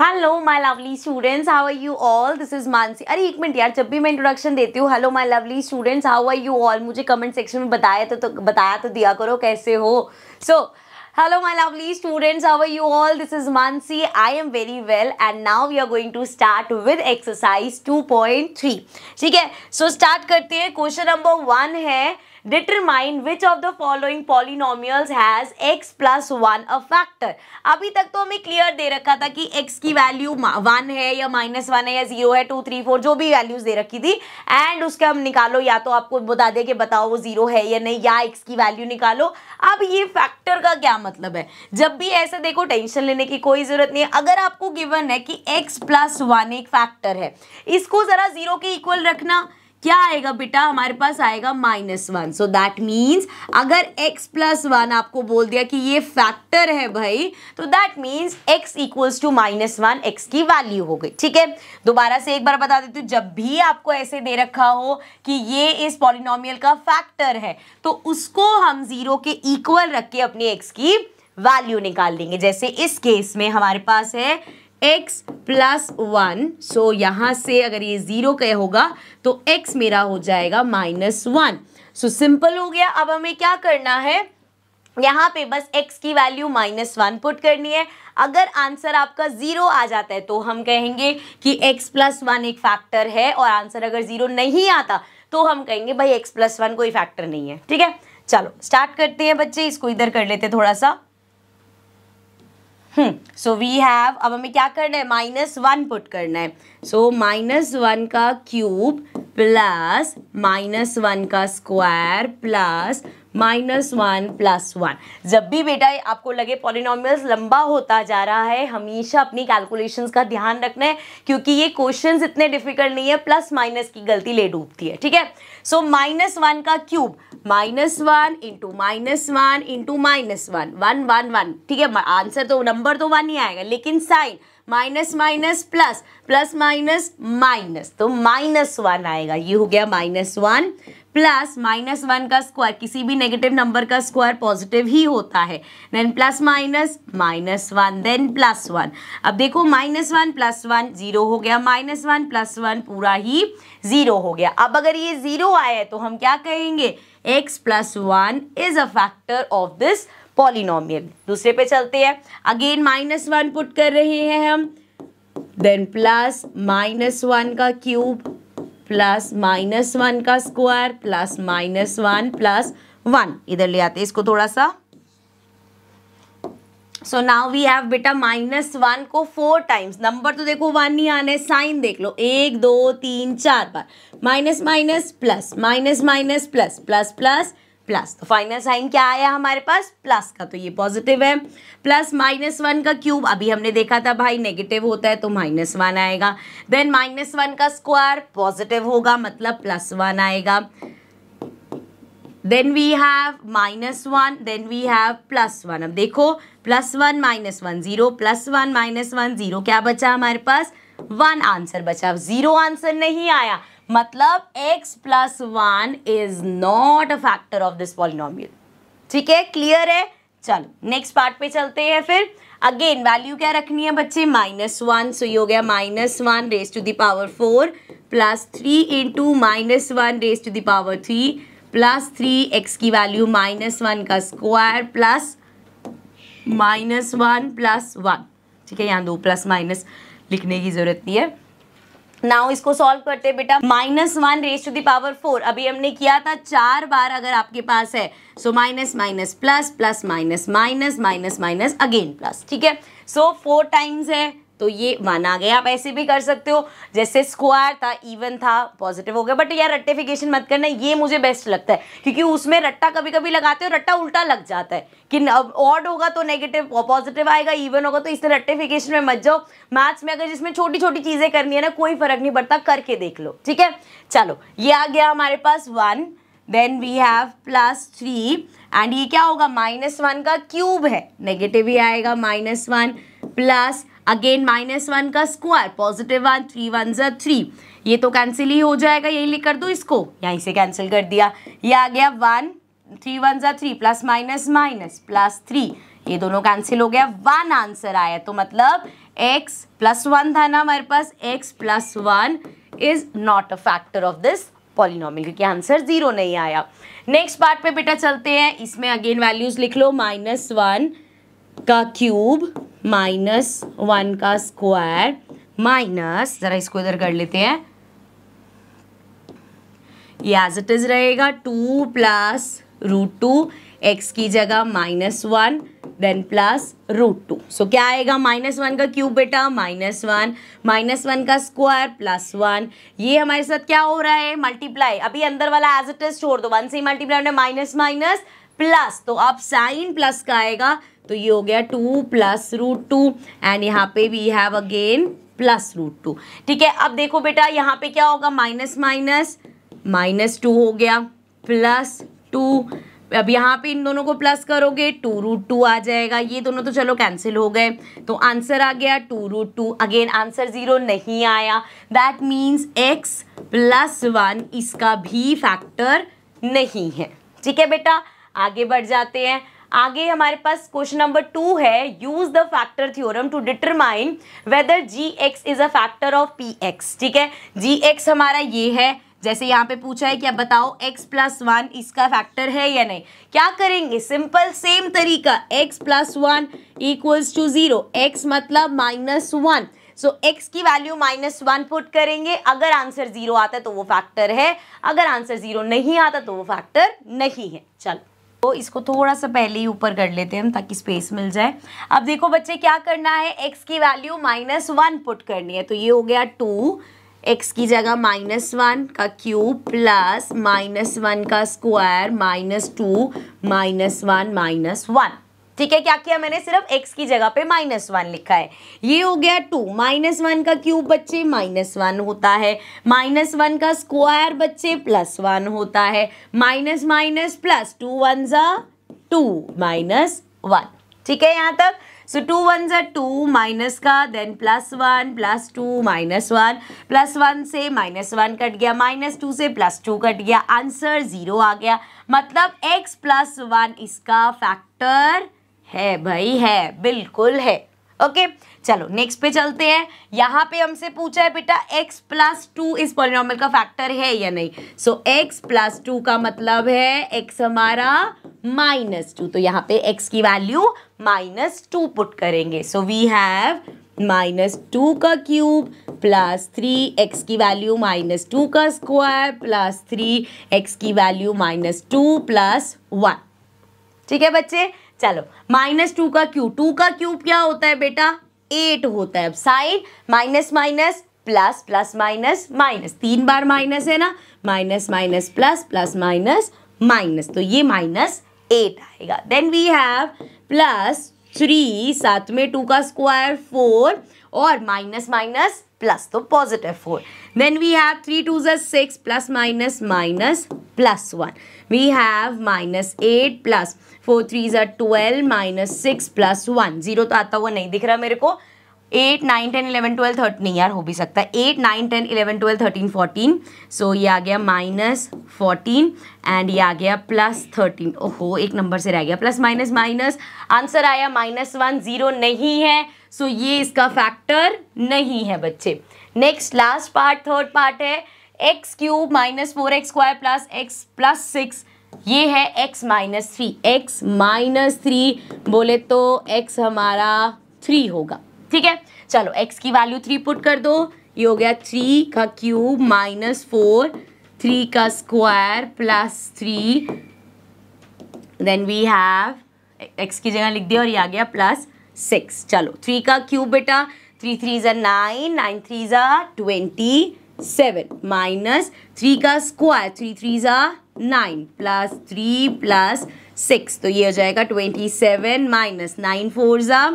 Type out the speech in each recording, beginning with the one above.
hello my lovely students how are you all this is Mansi अरे एक minute यार जब भी मैं इंट्रोडक्शन देती हूँ hello my lovely students how are you all मुझे कमेंट सेक्शन में बताया तो, तो बताया तो दिया करो कैसे हो so hello my lovely students how are you all this is Mansi I am very well and now we are going to start with exercise two ठीक है so स्टार्ट करते हैं क्वेश्चन नंबर वन है determine which of the following polynomials has x plus one a factor अभी तक तो हमें clear दे रखा था कि एक्स की वैल्यू वन है या माइनस वन है या जीरो है टू थ्री फोर जो भी वैल्यूज दे रखी थी एंड उसके हम निकालो या तो आपको बता दे कि बताओ वो जीरो है या नहीं या एक्स की वैल्यू निकालो अब ये फैक्टर का क्या मतलब है जब भी ऐसे देखो टेंशन लेने की कोई जरूरत नहीं है अगर आपको गिवन है कि एक्स प्लस वन एक फैक्टर है इसको जरा जीरो के इक्वल रखना क्या आएगा बेटा हमारे पास आएगा minus one so that means अगर x प्लस वन आपको बोल दिया कि ये फैक्टर है भाई तो that means x equals to minus one x की वैल्यू हो गई ठीक है दोबारा से एक बार बता देती हूँ जब भी आपको ऐसे दे रखा हो कि ये इस पॉलिनोमियल का फैक्टर है तो उसको हम जीरो के इक्वल रख के अपने एक्स की वैल्यू निकाल देंगे जैसे इस केस में हमारे पास है x प्लस वन सो यहाँ से अगर ये ज़ीरो का होगा तो x मेरा हो जाएगा माइनस वन सो सिंपल हो गया अब हमें क्या करना है यहाँ पे बस x की वैल्यू माइनस वन पुट करनी है अगर आंसर आपका ज़ीरो आ जाता है तो हम कहेंगे कि x प्लस वन एक फैक्टर है और आंसर अगर ज़ीरो नहीं आता तो हम कहेंगे भाई x प्लस वन कोई फैक्टर नहीं है ठीक है चलो स्टार्ट करते हैं बच्चे इसको इधर कर लेते थोड़ा सा सो वी हैव अब हमें क्या करना है माइनस वन पुट करना है सो माइनस वन का क्यूब प्लस माइनस वन का square plus minus one plus one जब भी बेटा आपको लगे पॉलिनॉमियल्स लंबा होता जा रहा है हमेशा अपनी कैलकुलेशंस का ध्यान रखना है क्योंकि ये क्वेश्चंस इतने डिफिकल्ट नहीं है प्लस माइनस की गलती ले डूबती है ठीक है सो माइनस वन का cube minus one into minus one into minus one one one one ठीक है आंसर तो नंबर तो वन ही आएगा लेकिन sign minus minus plus plus minus minus तो माइनस वन आएगा ये हो गया minus one plus minus one का स्क्वायर किसी भी नेगेटिव नंबर का स्क्वायर पॉजिटिव ही होता है then plus minus minus one then plus one अब देखो minus one plus one zero हो गया माइनस वन प्लस वन पूरा ही जीरो हो गया अब अगर ये जीरो आया है तो हम क्या कहेंगे x plus one is a factor of this polynomial दूसरे पे चलते हैं अगेन माइनस वन पुट कर रहे हैं हम देन प्लस माइनस वन का क्यूब प्लस माइनस वन का square plus minus one plus one इधर ले आते इसको थोड़ा सा सो नाउ वी हैव बेटा माइनस वन को फोर टाइम्स नंबर तो देखो वन ही आने साइन देख लो एक दो तीन चार बार minus minus plus minus minus plus plus plus plus तो फाइनल साइन क्या आया हमारे पास प्लस का तो ये पॉजिटिव है प्लस माइनस वन का क्यूब अभी हमने देखा था भाई नेगेटिव होता है तो माइनस वन आएगा देन माइनस वन का स्क्वायर पॉजिटिव होगा मतलब प्लस वन आएगा then we have minus one then we have plus one अब देखो plus one minus one zero plus one minus one zero क्या बचा हमारे पास वन आंसर बचा जीरो आंसर नहीं आया मतलब x plus one is not a factor of this polynomial ठीक है क्लियर है चलो नेक्स्ट पार्ट पे चलते हैं फिर अगेन वैल्यू क्या रखनी है बच्चे माइनस वन सो ये हो गया minus one raise to the power four plus three into minus one raise to the power three plus three x की वैल्यू माइनस वन का square plus minus one plus one ठीक है यहाँ दो प्लस माइनस लिखने की ज़रूरत नहीं है नाउ इसको सॉल्व करते हैं बेटा minus one raise to the power four अभी हमने किया था चार बार अगर आपके पास है so minus minus plus plus minus minus minus minus again plus ठीक है सो फोर टाइम्स है तो ये माना गया आप ऐसे भी कर सकते हो जैसे स्क्वायर था इवन था पॉजिटिव हो गया बट यार रट्टेफिकेशन मत करना ये मुझे बेस्ट लगता है क्योंकि उसमें रट्टा कभी कभी लगाते हो रट्टा उल्टा लग जाता है कि ऑड होगा तो नेगेटिव पॉजिटिव आएगा इवन होगा तो इसलिए रट्टेफिकेशन में मत जाओ मैथ्स में अगर जिसमें छोटी छोटी चीज़ें करनी है ना कोई फर्क नहीं पड़ता करके देख लो ठीक है चलो ये आ गया हमारे पास one then we have plus three and ये क्या होगा माइनस वन का क्यूब है नेगेटिव ही आएगा minus one plus again minus one का square positive one three one ज़ा थ्री ये तो कैंसिल ही हो जाएगा यही लिख कर दो इसको यहीं से कैंसिल कर दिया ये आ गया वन थ्री वन ज़ा three plus minus minus plus three ये दोनों कैंसिल हो गया वन आंसर आया तो मतलब एक्स प्लस वन था ना हमारे पास x plus one is not a factor of this polynomial क्योंकि आंसर जीरो नहीं आया नेक्स्ट पार्ट पे बेटा चलते हैं इसमें अगेन वैल्यूज लिख लो माइनस वन का क्यूब माइनस वन का स्क्वायर माइनस ज़रा इसको इधर कर लेते हैं ये एज इट इज़ रहेगा two plus root two x की जगह minus one then plus root two so क्या आएगा माइनस वन का क्यूब बेटा माइनस वन माइनस वन का स्क्वायर प्लस वन ये हमारे साथ क्या हो रहा है मल्टीप्लाई अभी अंदर वाला एज इट इज छोड़ दो वन से ही मल्टीप्लाई माइनस माइनस प्लस तो अब साइन प्लस का आएगा तो ये हो गया two plus root two and यहाँ पे we have again plus root two ठीक है अब देखो बेटा यहाँ पे क्या होगा माइनस माइनस माइनस टू हो गया प्लस टू अब यहाँ पे इन दोनों को प्लस करोगे टू रूट टू आ जाएगा ये दोनों तो चलो कैंसिल हो गए तो आंसर आ गया two root two again answer zero नहीं आया that means x plus one इसका भी फैक्टर नहीं है ठीक है बेटा आगे बढ़ जाते हैं आगे हमारे पास क्वेश्चन नंबर टू है use the factor theorem to determine whether G x is a factor of P x ठीक है जी एक्स हमारा ये है जैसे यहाँ पे पूछा है कि आप बताओ x प्लस वन इसका फैक्टर है या नहीं क्या करेंगे सिंपल सेम तरीका x plus one equals to zero x मतलब माइनस वन सो x की वैल्यू माइनस वन पुट करेंगे अगर आंसर ज़ीरो आता है तो वो फैक्टर है अगर आंसर ज़ीरो नहीं आता तो वो फैक्टर नहीं है चलो तो इसको थोड़ा सा पहले ही ऊपर कर लेते हैं हम ताकि स्पेस मिल जाए अब देखो बच्चे क्या करना है एक्स की वैल्यू माइनस वन पुट करनी है तो ये हो गया टू एक्स की जगह माइनस वन का क्यूब प्लस माइनस वन का square minus two minus one minus one ठीक है क्या किया मैंने सिर्फ x की जगह पे माइनस वन लिखा है ये हो गया टू माइनस वन का क्यूब बच्चे माइनस वन होता है माइनस वन का स्क्वायर बच्चे प्लस वन होता है minus minus plus two one ज़ा टू माइनस वन ठीक है यहाँ तक सो टू वन ज़ा टू माइनस का then plus one plus two minus one plus one से माइनस वन कट गया माइनस टू से प्लस टू कट गया आंसर ज़ीरो आ गया मतलब एक्स प्लस वन इसका फैक्टर है भाई है बिल्कुल है ओके चलो नेक्स्ट पे चलते हैं यहाँ पे हमसे पूछा है बेटा x प्लस टू इस पॉलिनॉमल का फैक्टर है या नहीं so so, x plus two का मतलब है x हमारा माइनस टू तो यहाँ पे x की वैल्यू माइनस टू पुट करेंगे so we have minus two का क्यूब प्लस थ्री एक्स की वैल्यू माइनस टू का स्क्वायर प्लस थ्री एक्स की value minus two plus one ठीक है बच्चे चलो माइनस टू का क्यूब टू का क्यूब क्या होता है बेटा एट होता है अब sign minus minus plus plus minus minus तीन बार माइनस है ना minus minus plus plus minus minus तो ये माइनस एट आएगा then we have plus three सात में टू का स्क्वायर फोर और माइनस माइनस प्लस तो positive four then we have three two ज six plus minus minus plus one we have minus eight plus four three जर twelve minus six plus one zero तो आता हुआ नहीं दिख रहा मेरे को eight nine ten eleven twelve thirteen नहीं यार हो भी सकता है eight nine ten eleven twelve thirteen fourteen so ये आ गया माइनस फोर्टीन एंड ये आ गया प्लस थर्टीन ओहो एक नंबर से रह गया प्लस माइनस माइनस आंसर आया माइनस वन जीरो नहीं है सो ये इसका फैक्टर नहीं है बच्चे next last part third part है x cube minus four x square plus x plus six ये है x minus three x minus three बोले तो एक्स हमारा थ्री होगा ठीक है चलो एक्स की वैल्यू थ्री पुट कर दो ये हो गया थ्री का क्यूब माइनस फोर थ्री का square plus three then we have X की जगह लिख दिया और ये आ गया प्लस सिक्स चलो थ्री का क्यूब बेटा थ्री थ्री ज़ा नाइन नाइन थ्री ज़ा ट्वेंटी सेवन माइनस थ्री का स्क्वायर थ्री थ्री ज़ा nine plus three plus six तो ये हो जाएगा twenty seven minus nine four ज़ा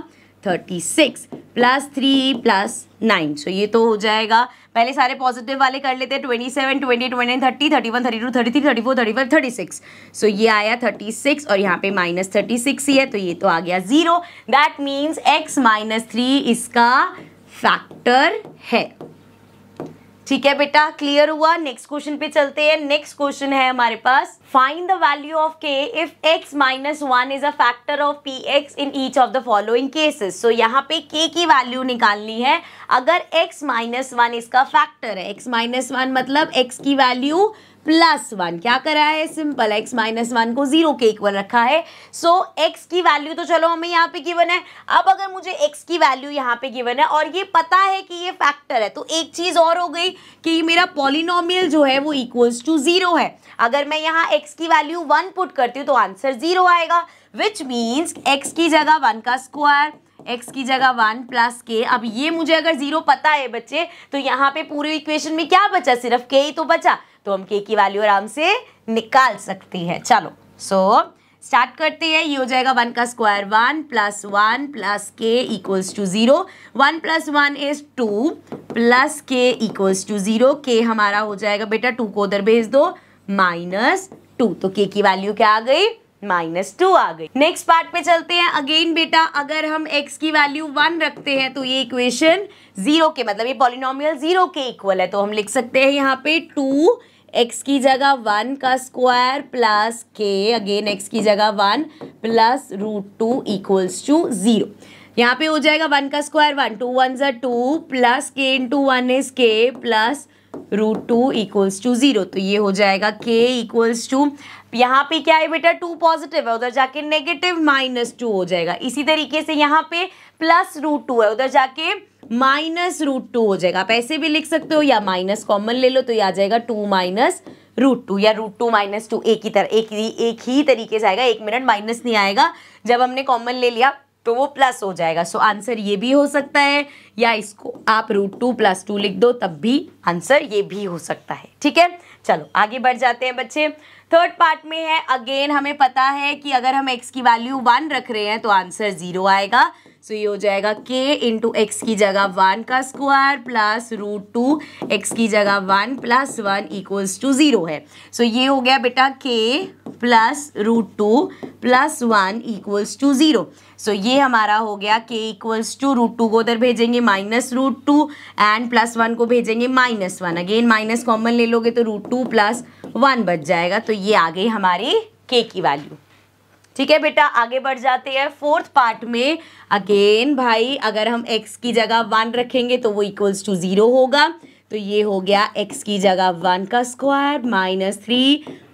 thirty six plus three plus nine so ये तो हो जाएगा पहले सारे पॉजिटिव वाले कर लेते हैं twenty seven twenty twenty thirty thirty one thirty two thirty three thirty four thirty five thirty six so ये आया थर्टी सिक्स और यहाँ पे माइनस थर्टी सिक्स ही है तो ये तो आ गया zero that means x minus three इसका फैक्टर है ठीक है बेटा क्लियर हुआ नेक्स्ट क्वेश्चन पे चलते हैं नेक्स्ट क्वेश्चन है हमारे पास find the value of k if x minus one is a factor of P x in each of the following cases so यहाँ पे के की वैल्यू निकालनी है अगर एक्स माइनस वन इसका फैक्टर है एक्स माइनस वन मतलब x की वैल्यू प्लस वन क्या करा है सिंपल एक्स माइनस वन को जीरो के इक्वल रखा है सो so, एक्स की वैल्यू तो चलो हमें यहाँ पे गिवन है अब अगर मुझे एक्स की वैल्यू यहाँ पे गिवन है और ये पता है कि ये फैक्टर है तो एक चीज और हो गई कि मेरा पॉलिनोमियल जो है वो इक्वल्स टू जीरो है अगर मैं यहाँ एक्स की वैल्यू वन पुट करती हूँ तो आंसर जीरो आएगा विच मीन्स एक्स की जगह वन का स्क्वायर एक्स की जगह वन प्लस के अब ये मुझे अगर जीरो पता है बच्चे तो यहाँ पे पूरे इक्वेशन में क्या बचा सिर्फ के ही तो बचा तो हम के की वैल्यू आराम से निकाल सकते हैं चलो सो so, स्टार्ट करते हैं ये हो जाएगा वन का square one plus one plus k equals to zero one plus one is two plus k equals to zero k हमारा हो जाएगा बेटा टू को उधर भेज दो माइनस टू तो के की वैल्यू क्या आ गई माइनस टू आ गई नेक्स्ट पार्ट पे चलते हैं अगेन बेटा अगर हम एक्स की वैल्यू वन रखते हैं तो ये इक्वेशन जीरो के मतलब ये पॉलिनोमियल जीरो के इक्वल है तो हम लिख सकते हैं यहाँ पे टू एक्स की जगह वन का square plus k again x की जगह one plus root two equals to zero यहाँ पे हो जाएगा वन का स्क्वायर वन टू वन ज़ा two plus k into one is k plus root two equals to zero तो ये हो जाएगा के इक्वल्स टू यहाँ पे क्या है बेटा टू पॉजिटिव है उधर जाके नेगेटिव माइनस टू हो जाएगा इसी तरीके से यहाँ पे प्लस रूट टू है उधर जाके माइनस रूट टू हो जाएगा आप ऐसे भी लिख सकते हो या माइनस कॉमन ले लो तो ये आ जाएगा टू माइनस रूट टू या रूट टू माइनस टू एक ही तरह एक ही एक ही तरीके से आएगा एक मिनट माइनस नहीं आएगा जब हमने कॉमन ले लिया तो वो प्लस हो जाएगा सो so, आंसर ये भी हो सकता है या इसको आप रूट टू प्लस टू लिख दो तब भी आंसर ये भी हो सकता है ठीक है चलो आगे बढ़ जाते हैं बच्चे थर्ड पार्ट में है अगेन हमें पता है कि अगर हम x की वैल्यू वन रख रहे हैं तो आंसर जीरो आएगा सो so ये हो जाएगा k इंटू एक्स की जगह वन का square plus root two x की जगह one plus one equals to zero है सो so ये हो गया बेटा k plus root two plus one equals to zero so ये हमारा हो गया के इक्वल्स टू रूट टू को उधर भेजेंगे minus root two and plus one को भेजेंगे minus one again minus common ले लोगे तो रूट टू प्लस वन बच जाएगा तो ये आ गई हमारी के की वैल्यू ठीक है बेटा आगे बढ़ जाते हैं फोर्थ पार्ट में अगेन भाई अगर हम x की जगह वन रखेंगे तो वो इक्वल्स टू ज़ीरो होगा तो ये हो गया x की जगह वन का square minus three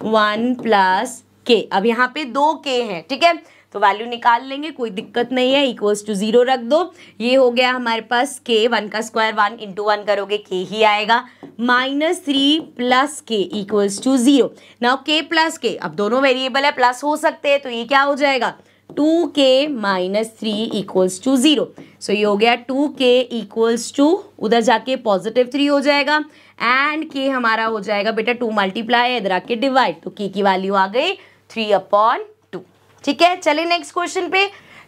one plus k अब यहाँ पे दो के हैं ठीक है तो वैल्यू निकाल लेंगे कोई दिक्कत नहीं है इक्वल्स टू ज़ीरो रख दो ये हो गया हमारे पास के वन का स्क्वायर वन इंटू वन करोगे के ही आएगा minus three plus k equals to zero now k plus k अब दोनों वेरिएबल है प्लस हो सकते हैं तो ये क्या हो जाएगा two k minus three equals to zero so ये हो गया टू के इक्वल्स टू उधर जाके पॉजिटिव थ्री हो जाएगा एंड के हमारा हो जाएगा बेटा टू मल्टीप्लाई इधर आके डिवाइड तो के की वैल्यू आ गई थ्री अपॉन ठीक है चलिए नेक्स्ट क्वेश्चन पे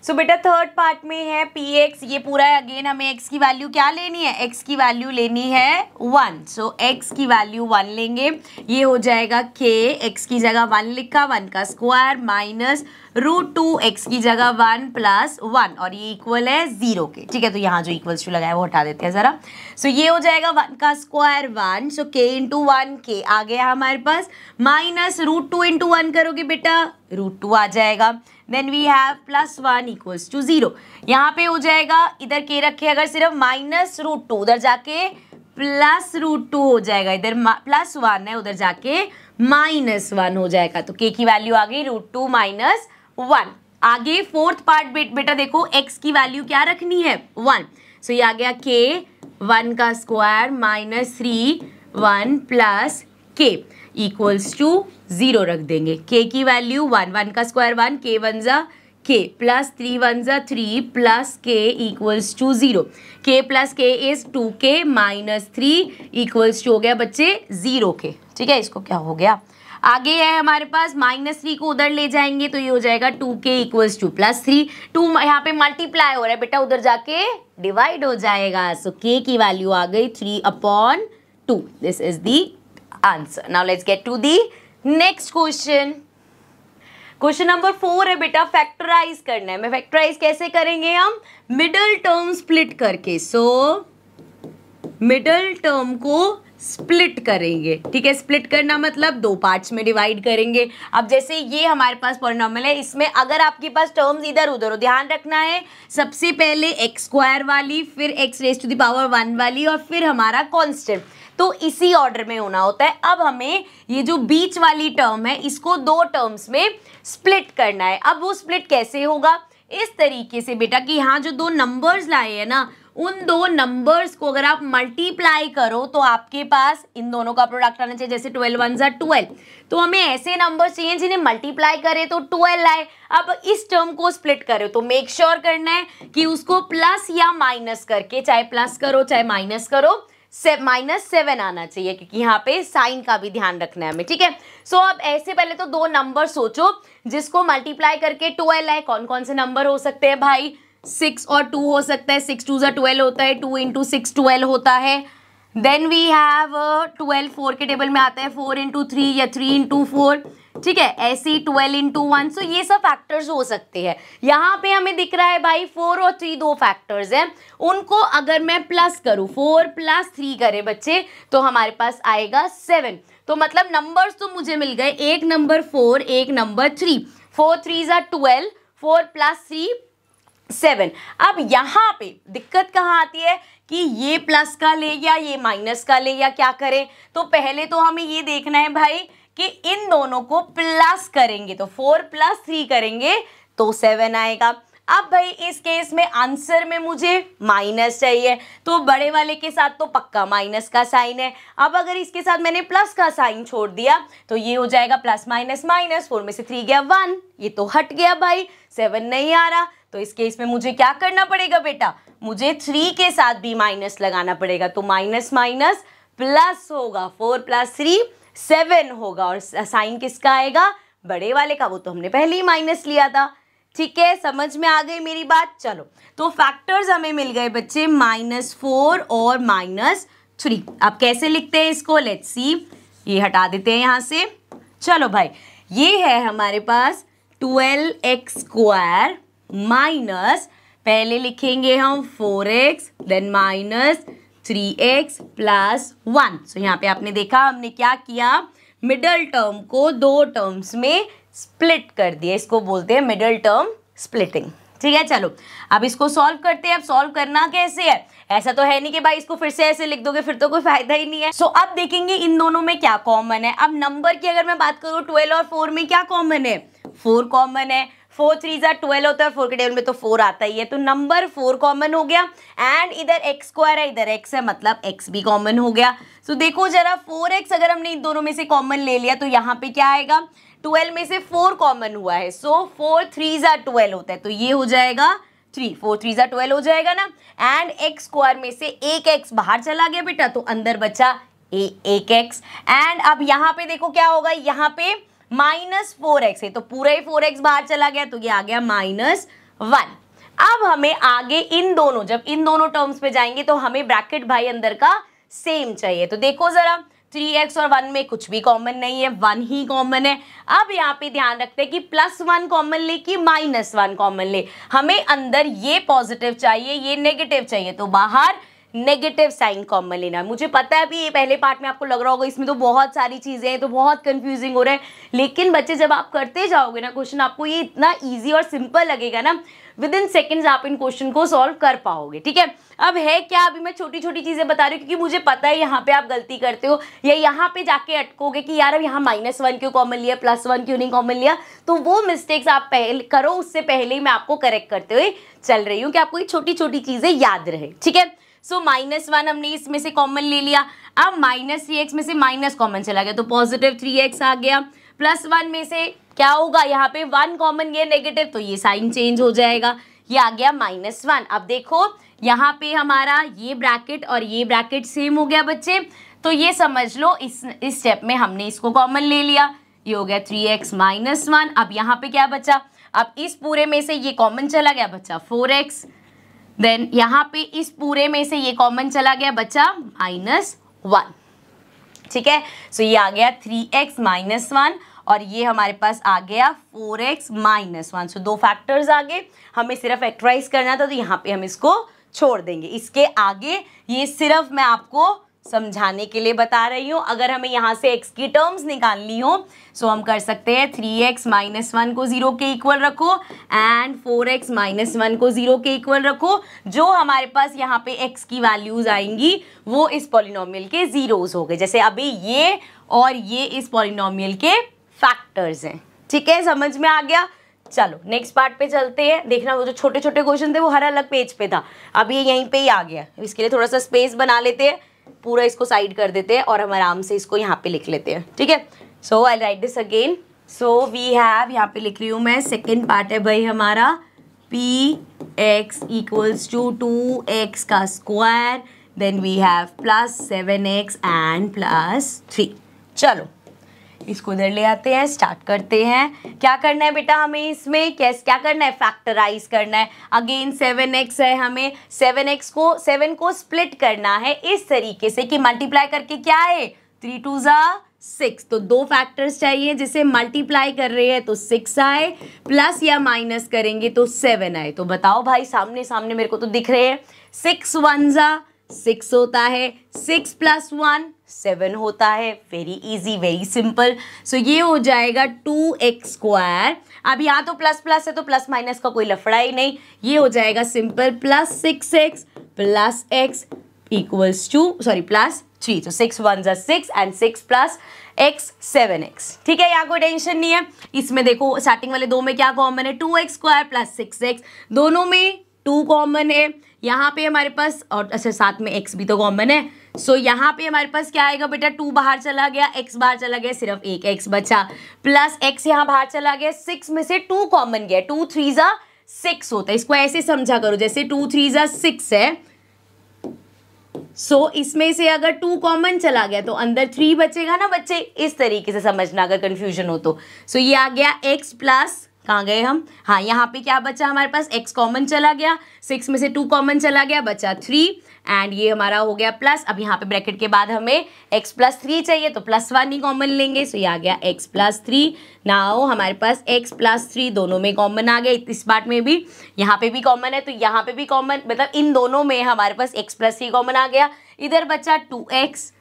सो so, बेटा थर्ड पार्ट में है पी एक्स ये पूरा है अगेन हमें एक्स की वैल्यू क्या लेनी है एक्स की वैल्यू लेनी है वन सो so, एक्स की वैल्यू वन लेंगे ये हो जाएगा के एक्स की जगह वन लिखा वन का square minus root two x की जगह वन प्लस वन और ये इक्वल है जीरो के ठीक है तो यहाँ जो इक्वल्स शू लगाया वो हटा देते हैं ज़रा सो so, ये हो जाएगा वन का स्क्वायर वन सो के इंटू वन के आ गया हमारे पास minus root two into one करोगे बेटा रूट टू आ जाएगा then we have plus one equals to zero यहाँ पे हो जाएगा इधर के रखे अगर सिर्फ माइनस रूट टू उधर जाके प्लस रूट टू हो जाएगा इधर प्लस वन है उधर जाके माइनस वन हो जाएगा तो के की वैल्यू आ गई रूट टू माइनस वन आगे फोर्थ पार्ट बेट बेटा देखो एक्स की वैल्यू क्या रखनी है वन सो so, ये आ गया के वन का square minus three one plus k equals to zero रख देंगे के की वैल्यू वन वन का स्क्वायर वन के वन ज़ा के प्लस थ्री वन ज़ा three plus k equals to zero k plus k is two k minus three equals to हो गया बच्चे zero के ठीक है इसको क्या हो गया आगे है हमारे पास माइनस थ्री को उधर ले जाएंगे तो ये हो जाएगा two k equals to plus three two यहाँ पे मल्टीप्लाई हो रहा है बेटा उधर जाके डिवाइड हो जाएगा सो so, के की वैल्यू आ गई three upon two this is the answer now let's get to the next question question number four है बेटा फैक्टराइज करना है मैं फैक्टराइज कैसे करेंगे हम मिडल टर्म स्प्लिट करके सो मिडल टर्म को स्प्लिट करेंगे ठीक है स्प्लिट करना मतलब दो पार्ट्स में डिवाइड करेंगे अब जैसे ये हमारे पास पॉलिनॉमियल है इसमें अगर आपके पास टर्म्स इधर उधर हो ध्यान रखना है सबसे पहले एक्स स्क्वायर वाली फिर x raise to the power one वाली और फिर हमारा कॉन्स्टेंट तो इसी ऑर्डर में होना होता है अब हमें ये जो बीच वाली टर्म है इसको दो टर्म्स में स्प्लिट करना है अब वो स्प्लिट कैसे होगा इस तरीके से बेटा कि यहाँ जो दो नंबर्स लाए हैं ना उन दो नंबर्स को अगर आप मल्टीप्लाई करो तो आपके पास इन दोनों का प्रोडक्ट आना चाहिए जैसे ट्वेल्व वन जर ट्वेल्व तो हमें ऐसे नंबर्स चाहिए जिन्हें मल्टीप्लाई करें तो ट्वेल्व आए अब इस टर्म को स्प्लिट करो तो मेक श्योर sure करना है कि उसको प्लस या माइनस करके चाहे प्लस करो चाहे माइनस करो से माइनस सेवन आना चाहिए क्योंकि यहाँ पे साइन का भी ध्यान रखना है हमें ठीक है सो अब ऐसे पहले तो दो नंबर सोचो जिसको मल्टीप्लाई करके ट्वेल्व है कौन कौन से नंबर हो सकते हैं भाई सिक्स और टू हो सकता है सिक्स टू जो ट्वेल्व होता है टू इंटू सिक्स ट्वेल्व होता है then we have twelve four के टेबल में आता है फोर इंटू थ्री या थ्री इंटू फोर ठीक है ऐसी ट्वेल्व इंटू वन सो ये सब फैक्टर्स हो सकते हैं यहाँ पे हमें दिख रहा है भाई फोर और थ्री दो फैक्टर्स हैं उनको अगर मैं प्लस करूँ फोर प्लस थ्री करें बच्चे तो हमारे पास आएगा सेवन तो मतलब नंबर्स तो मुझे मिल गए एक नंबर फोर एक नंबर थ्री फोर थ्री ज़ा twelve four plus three seven अब यहाँ पे दिक्कत कहाँ आती है कि ये प्लस का ले या ये माइनस का ले या क्या करें तो पहले तो हमें ये देखना है भाई कि इन दोनों को प्लस करेंगे तो फोर प्लस थ्री करेंगे तो सेवन आएगा अब भाई इस केस में आंसर में मुझे माइनस चाहिए तो बड़े वाले के साथ तो पक्का माइनस का साइन है अब अगर इसके साथ मैंने प्लस का साइन छोड़ दिया तो ये हो जाएगा प्लस माइनस माइनस फोर में से थ्री गया वन ये तो हट गया भाई सेवन नहीं आ रहा तो इस केस में मुझे क्या करना पड़ेगा बेटा मुझे थ्री के साथ भी माइनस लगाना पड़ेगा तो माइनस माइनस प्लस होगा फोर प्लस थ्री सेवन होगा और साइन किसका आएगा बड़े वाले का वो तो हमने पहले ही माइनस लिया था ठीक है समझ में आ गई मेरी बात चलो तो फैक्टर्स हमें मिल गए बच्चे माइनस फोर और माइनस थ्री आप कैसे लिखते हैं इसको लेट्स सी ये हटा देते हैं यहाँ से चलो भाई ये है हमारे पास ट्वेल्व एक्स स्क्वायर माइनस पहले लिखेंगे हम four x then minus three x plus one so यहाँ पे आपने देखा हमने क्या किया मिडल टर्म को दो टर्म्स में स्प्लिट कर दिया इसको बोलते हैं मिडल टर्म स्प्लिटिंग ठीक है चलो अब इसको सॉल्व करते हैं अब सॉल्व करना कैसे है ऐसा तो है नहीं कि भाई इसको फिर से ऐसे लिख दोगे फिर तो कोई फायदा ही नहीं है सो so, अब देखेंगे इन दोनों में क्या कॉमन है अब नंबर की अगर मैं बात करूँ ट्वेल्व और फोर में क्या कॉमन है फोर कॉमन है फोर थ्री ज़ा ट्वेल्व होता है फोर के टेबल में तो फोर आता ही है तो नंबर फोर कॉमन हो गया एंड इधर एक्स स्क्वायर है इधर एक्स है मतलब एक्स भी कॉमन हो गया सो so, देखो जरा फोर एक्स अगर हमने इन दोनों में से कॉमन ले लिया तो यहाँ पे क्या आएगा ट्वेल्व में से फोर कॉमन हुआ है सो फोर थ्री ज़ा ट्वेल्व होता है तो ये हो जाएगा थ्री फोर थ्री ज़ा ट्वेल्व हो जाएगा ना एंड एक्स स्क्वायर में से एक एक्स बाहर चला गया बेटा तो अंदर बचा ए एक एक्स एंड अब यहाँ पे देखो क्या होगा यहाँ पे माइनस फोर एक्स है तो पूरा ही फोर एक्स बाहर चला गया तो ये आ गया माइनस वन अब हमें आगे इन दोनों जब इन दोनों टर्म्स पे जाएंगे तो हमें ब्रैकेट भाई अंदर का सेम चाहिए तो देखो ज़रा थ्री एक्स और वन में कुछ भी कॉमन नहीं है वन ही कॉमन है अब यहाँ पे ध्यान रखते हैं कि प्लस वन कॉमन ले कि माइनस वन कॉमन ले हमें अंदर ये पॉजिटिव चाहिए ये नेगेटिव चाहिए तो बाहर नेगेटिव साइन कॉमन लेना है मुझे पता है अभी ये पहले पार्ट में आपको लग रहा होगा इसमें तो बहुत सारी चीज़ें हैं तो बहुत कंफ्यूजिंग हो रहा है लेकिन बच्चे जब आप करते जाओगे ना क्वेश्चन आपको ये इतना ईजी और सिंपल लगेगा ना विद इन सेकेंड्स आप इन क्वेश्चन को सॉल्व कर पाओगे ठीक है अब है क्या अभी मैं छोटी छोटी चीज़ें बता रही हूँ क्योंकि मुझे पता है यहाँ पे आप गलती करते हो या यहाँ पर जाके अटकोगे कि यार अब यहाँ माइनस वन क्यों कॉमन लिया प्लस वन क्यों नहीं कॉमन लिया तो वो मिस्टेक्स आप पहले करो उससे पहले ही मैं आपको करेक्ट करते हुए चल रही हूँ कि आपको ये छोटी छोटी चीज़ें याद रहे ठीक है सो माइनस वन हमने इसमें से कॉमन ले लिया अब माइनस थ्री एक्स में से माइनस कॉमन चला गया तो पॉजिटिव थ्री एक्स आ गया प्लस वन में से क्या होगा यहाँ पे वन कॉमन गया नेगेटिव तो ये साइन चेंज हो जाएगा ये आ गया माइनस वन अब देखो यहाँ पे हमारा ये ब्रैकेट और ये ब्रैकेट सेम हो गया बच्चे तो ये समझ लो इस इस स्टेप में हमने इसको कॉमन ले लिया ये हो गया थ्री एक्स माइनस वन अब यहाँ पे क्या बचा अब इस पूरे में से ये कॉमन चला गया बच्चा फोर एक्स देन यहाँ पे इस पूरे में से ये कॉमन चला गया बच्चा माइनस वन ठीक है सो ये आ गया थ्री एक्स माइनस वन और ये हमारे पास आ गया four x minus one so दो फैक्टर्स आ गए हमें सिर्फ एक्ट्राइज करना था तो यहाँ पे हम इसको छोड़ देंगे इसके आगे ये सिर्फ मैं आपको समझाने के लिए बता रही हूँ अगर हमें यहाँ से x की टर्म्स निकालनी हो सो हम कर सकते हैं थ्री एक्स माइनस वन को ज़ीरो के इक्वल रखो and four x minus one को ज़ीरो के इक्वल रखो जो हमारे पास यहाँ पे x की वैल्यूज़ आएंगी वो इस पॉलिनोमियल के ज़ीरोज़ हो गए जैसे अभी ये और ये इस पॉलिनोमियल के फैक्टर्स हैं ठीक है समझ में आ गया चलो नेक्स्ट पार्ट पे चलते हैं देखना वो जो छोटे छोटे क्वेश्चन थे वो हर अलग पेज पे था अब ये यहीं पे ही आ गया इसके लिए थोड़ा सा स्पेस बना लेते हैं पूरा इसको साइड कर देते हैं और हम आराम से इसको यहाँ पे लिख लेते हैं ठीक है so I write this again so we have यहाँ पे लिख रही हूँ मैं सेकेंड पार्ट है भाई हमारा p x equals to two x का square then we have plus seven x and plus three चलो इसको इधर ले आते हैं स्टार्ट करते हैं क्या करना है बेटा हमें इसमें कैस क्या करना है फैक्टराइज करना है अगेन सेवन एक्स है हमें सेवन एक्स को सेवन को स्प्लिट करना है इस तरीके से कि मल्टीप्लाई करके क्या है थ्री टू ज़ा सिक्स तो दो फैक्टर्स चाहिए जिसे मल्टीप्लाई कर रहे हैं तो सिक्स आए प्लस या माइनस करेंगे तो सेवन आए तो बताओ भाई सामने सामने मेरे को तो दिख रहे हैं सिक्स वन ज़ा सिक्स होता है सिक्स प्लस वन सेवन होता है very easy very simple so ये हो जाएगा टू एक्स स्क्वायर अब यहाँ तो प्लस प्लस है तो प्लस माइनस का कोई लफड़ा ही नहीं ये हो जाएगा simple plus six x plus x equals to sorry plus three तो सिक्स वन जर six and six plus x seven x ठीक है यहाँ कोई टेंशन नहीं है इसमें देखो स्टार्टिंग वाले दो में क्या कॉमन है two x square plus six x दोनों में टू कॉमन है यहाँ पे हमारे पास और अच्छा साथ में एक्स भी तो कॉमन है सो so, यहाँ पे हमारे पास क्या आएगा बेटा टू बाहर चला गया एक्स बाहर चला गया सिर्फ एक एक्स बचा प्लस एक्स यहाँ बाहर चला गया सिक्स में से टू कॉमन गया टू थ्री जा सिक्स होता है इसको ऐसे समझा करो जैसे टू थ्री जा सिक्स है सो so, इसमें से अगर टू कॉमन चला गया तो अंदर थ्री बचेगा ना बच्चे इस तरीके से समझना अगर कन्फ्यूजन हो तो सो so, ये आ गया एक्स प्लस कहाँ गए हम हाँ यहाँ पे क्या बचा हमारे पास एक्स कॉमन चला गया सिक्स में से टू कॉमन चला गया बचा थ्री एंड ये हमारा हो गया प्लस अब यहाँ पे ब्रैकेट के बाद हमें एक्स प्लस थ्री चाहिए तो प्लस वन ही कॉमन लेंगे सो ये आ गया एक्स प्लस थ्री ना हो हमारे पास एक्स प्लस थ्री दोनों में कॉमन आ गया इस पार्ट में भी यहाँ पे भी कॉमन है तो यहाँ पे भी कॉमन मतलब इन दोनों में हमारे पास एक्स प्लस थ्री कॉमन आ गया इधर बचा टू एक्स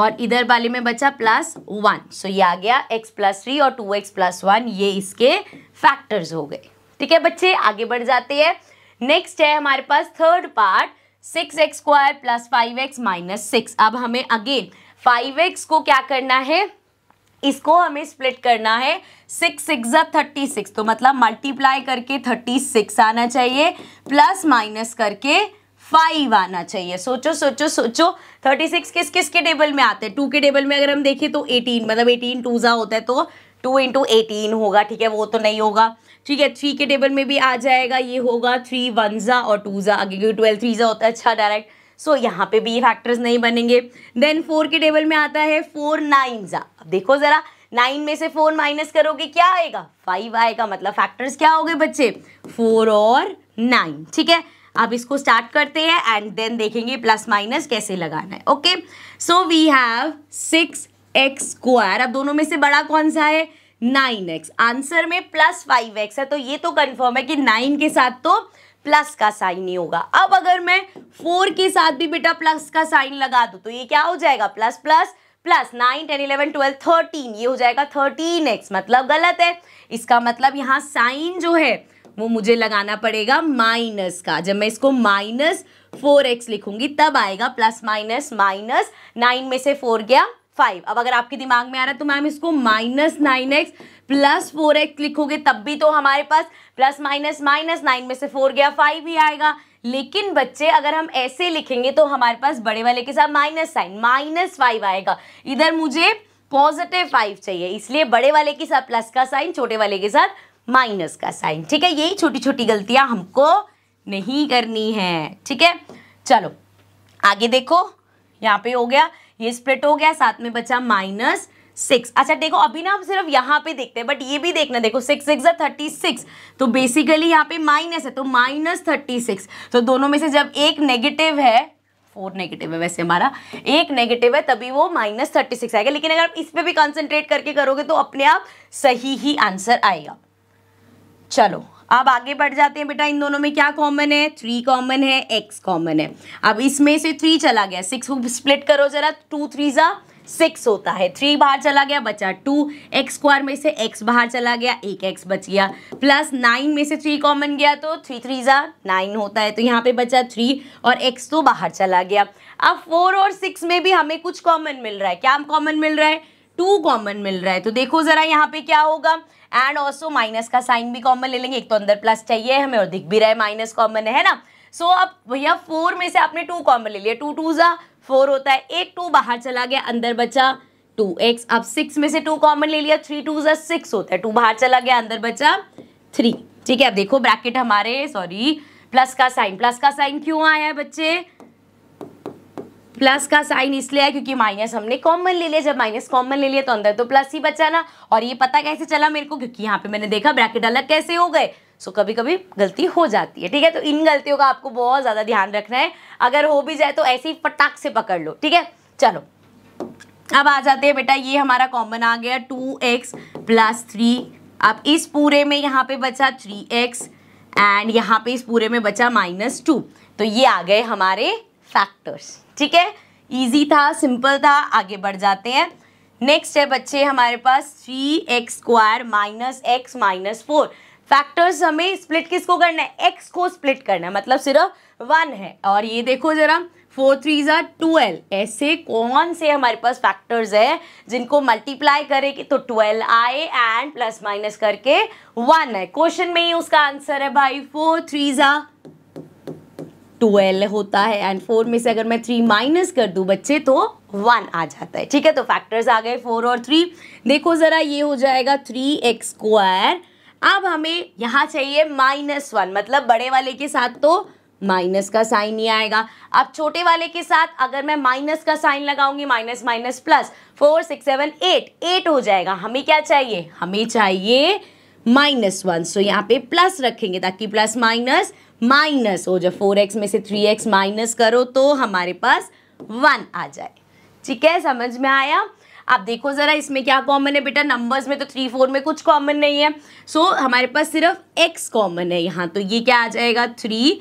और इधर वाले में बचा प्लस वन सो ये आ गया एक्स प्लस थ्री और टू एक्स प्लस वन ये इसके फैक्टर्स हो गए ठीक है बच्चे आगे बढ़ जाते हैं नेक्स्ट है हमारे पास third part six x square plus five x minus six अब हमें अगेन फाइव एक्स को क्या करना है इसको हमें स्प्लिट करना है सिक्स सिक्स थर्टी सिक्स तो मतलब मल्टीप्लाई करके थर्टी सिक्स आना चाहिए प्लस माइनस करके फाइव आना चाहिए सोचो सोचो सोचो थर्टी सिक्स किस किस के टेबल में आते हैं टू के टेबल में अगर हम देखें तो एटीन मतलब एटीन टू जा होता है तो टू इंटू एटीन होगा ठीक है वो तो नहीं होगा ठीक है थ्री के टेबल में भी आ जाएगा ये होगा थ्री वन ज़ा और टू ज़ा आगे क्योंकि ट्वेल्व थ्री ज़ा होता है अच्छा डायरेक्ट सो so, यहाँ पे भी ये फैक्टर्स नहीं बनेंगे देन फोर के टेबल में आता है फोर नाइन ज़ा अब देखो ज़रा नाइन में से फोर माइनस करोगे क्या आएगा फाइव आएगा मतलब फैक्टर्स क्या हो गए बच्चे फोर और नाइन ठीक है अब इसको स्टार्ट करते हैं एंड देन देखेंगे प्लस माइनस कैसे लगाना है okay so we have six x square अब दोनों में से बड़ा कौन सा है नाइन एक्स आंसर में प्लस फाइव एक्स है तो ये तो कन्फर्म है कि नाइन के साथ तो प्लस का साइन ही होगा अब अगर मैं फोर के साथ भी बेटा प्लस का साइन लगा दू तो ये क्या हो जाएगा plus plus plus nine ten eleven twelve thirteen ये हो जाएगा थर्टीन एक्स मतलब गलत है इसका मतलब यहाँ साइन जो है वो मुझे लगाना पड़ेगा माइनस का जब मैं इसको माइनस फोर एक्स लिखूंगी तब आएगा प्लस माइनस माइनस नाइन में से फोर गया फाइव अब अगर आपके दिमाग में आ रहा है तो मैम इसको minus nine x plus four x लिखोगे तब भी तो हमारे पास प्लस माइनस माइनस नाइन में से फोर गया फाइव ही आएगा लेकिन बच्चे अगर हम ऐसे लिखेंगे तो हमारे पास बड़े वाले के साथ माइनस साइन माइनस फाइव आएगा इधर मुझे पॉजिटिव फाइव चाहिए इसलिए बड़े वाले के साथ प्लस का साइन छोटे वाले के साथ माइनस का साइन ठीक है यही छोटी छोटी गलतियां हमको नहीं करनी है ठीक है चलो आगे देखो यहाँ पे हो गया ये स्प्लिट हो गया साथ में बचा माइनस सिक्स अच्छा देखो अभी ना हम सिर्फ यहाँ पे देखते हैं बट ये भी देखना देखो सिक्स सिक्स थर्टी सिक्स तो बेसिकली यहाँ पे माइनस है तो माइनस थर्टी सिक्स तो दोनों में से जब एक नेगेटिव है फोर नेगेटिव है वैसे हमारा एक नेगेटिव है तभी वो माइनस थर्टी सिक्स आएगा लेकिन अगर आप इस पर भी कॉन्सेंट्रेट करके करोगे तो अपने आप सही ही आंसर आएगा चलो अब आगे बढ़ जाते हैं बेटा इन दोनों में क्या कॉमन है थ्री कॉमन है एक्स कॉमन है अब इसमें से थ्री चला गया सिक्स को स्प्लिट करो जरा टू थ्री ज़ा सिक्स होता है थ्री बाहर चला गया बचा टू एक्स स्क्वायर में से एक्स बाहर चला गया एक एक्स बच गया प्लस नाइन में से थ्री कॉमन गया तो थ्री थ्री ज़ा नाइन होता है तो यहाँ पे बचा थ्री और एक्स तो बाहर चला गया अब फोर और सिक्स में भी हमें कुछ कॉमन मिल रहा है क्या कॉमन मिल रहा है टू कॉमन मिल रहा है तो देखो ज़रा यहाँ पे क्या होगा एंड ऑल्सो माइनस का साइन भी कॉमन ले लेंगे एक तो अंदर प्लस चाहिए हमें और दिख भी रहा है माइनस कॉमन है ना सो so, अब भैया फोर में से आपने टू कॉमन ले लिया टू टू ज़ा फोर होता है एक टू बाहर चला गया अंदर बचा टू एक्स अब सिक्स में से टू कॉमन ले लिया थ्री टू ज़ा सिक्स होता है टू बाहर चला गया अंदर बचा थ्री ठीक है अब देखो ब्रैकेट हमारे सॉरी प्लस का साइन प्लस का साइन क्यों आया है बच्चे प्लस का साइन इसलिए है क्योंकि माइनस हमने कॉमन ले लिया जब माइनस कॉमन ले लिया तो अंदर तो प्लस ही बचा ना और ये पता कैसे चला मेरे को क्योंकि यहाँ पे मैंने देखा ब्रैकेट अलग कैसे हो गए सो so, कभी कभी गलती हो जाती है ठीक है तो इन गलतियों का आपको बहुत ज़्यादा ध्यान रखना है अगर हो भी जाए तो ऐसे ही फटाक से पकड़ लो ठीक है चलो अब आ जाते हैं बेटा ये हमारा कॉमन आ गया टू एक्स प्लस थ्री अब इस पूरे में यहाँ पे बचा थ्री एक्स एंड यहाँ पे इस पूरे में बचा माइनस टू तो ये आ गए हमारे फैक्टर्स ठीक है ईजी था सिंपल था आगे बढ़ जाते हैं नेक्स्ट है बच्चे हमारे पास three x square minus x minus four factors हमें स्प्लिट किसको करना है एक्स को स्प्लिट करना है मतलब सिर्फ वन है और ये देखो जरा फोर थ्री ज़ा ट्वेल्व ऐसे कौन से हमारे पास फैक्टर्स तो है जिनको मल्टीप्लाई करेगी तो ट्वेल्व आए एंड प्लस माइनस करके वन है क्वेश्चन में ही उसका आंसर है भाई फोर थ्री ज़ा ट्वेल्व होता है एंड फोर में से अगर मैं थ्री माइनस कर दूँ बच्चे तो वन आ जाता है ठीक है तो फैक्टर्स आ गए फोर और थ्री देखो ज़रा ये हो जाएगा थ्री एक्स स्क्वायर अब हमें यहाँ चाहिए माइनस वन मतलब बड़े वाले के साथ तो माइनस का साइन ही आएगा अब छोटे वाले के साथ अगर मैं माइनस का साइन लगाऊंगी minus minus plus four six seven eight eight हो जाएगा हमें क्या चाहिए हमें चाहिए माइनस वन सो यहाँ पे प्लस रखेंगे ताकि प्लस माइनस माइनस हो जब फोर एक्स में से थ्री एक्स माइनस करो तो हमारे पास वन आ जाए ठीक है समझ में आया आप देखो ज़रा इसमें क्या कॉमन है बेटा नंबर्स में तो थ्री फोर में कुछ कॉमन नहीं है सो so, हमारे पास सिर्फ एक्स कॉमन है यहाँ तो ये क्या आ जाएगा थ्री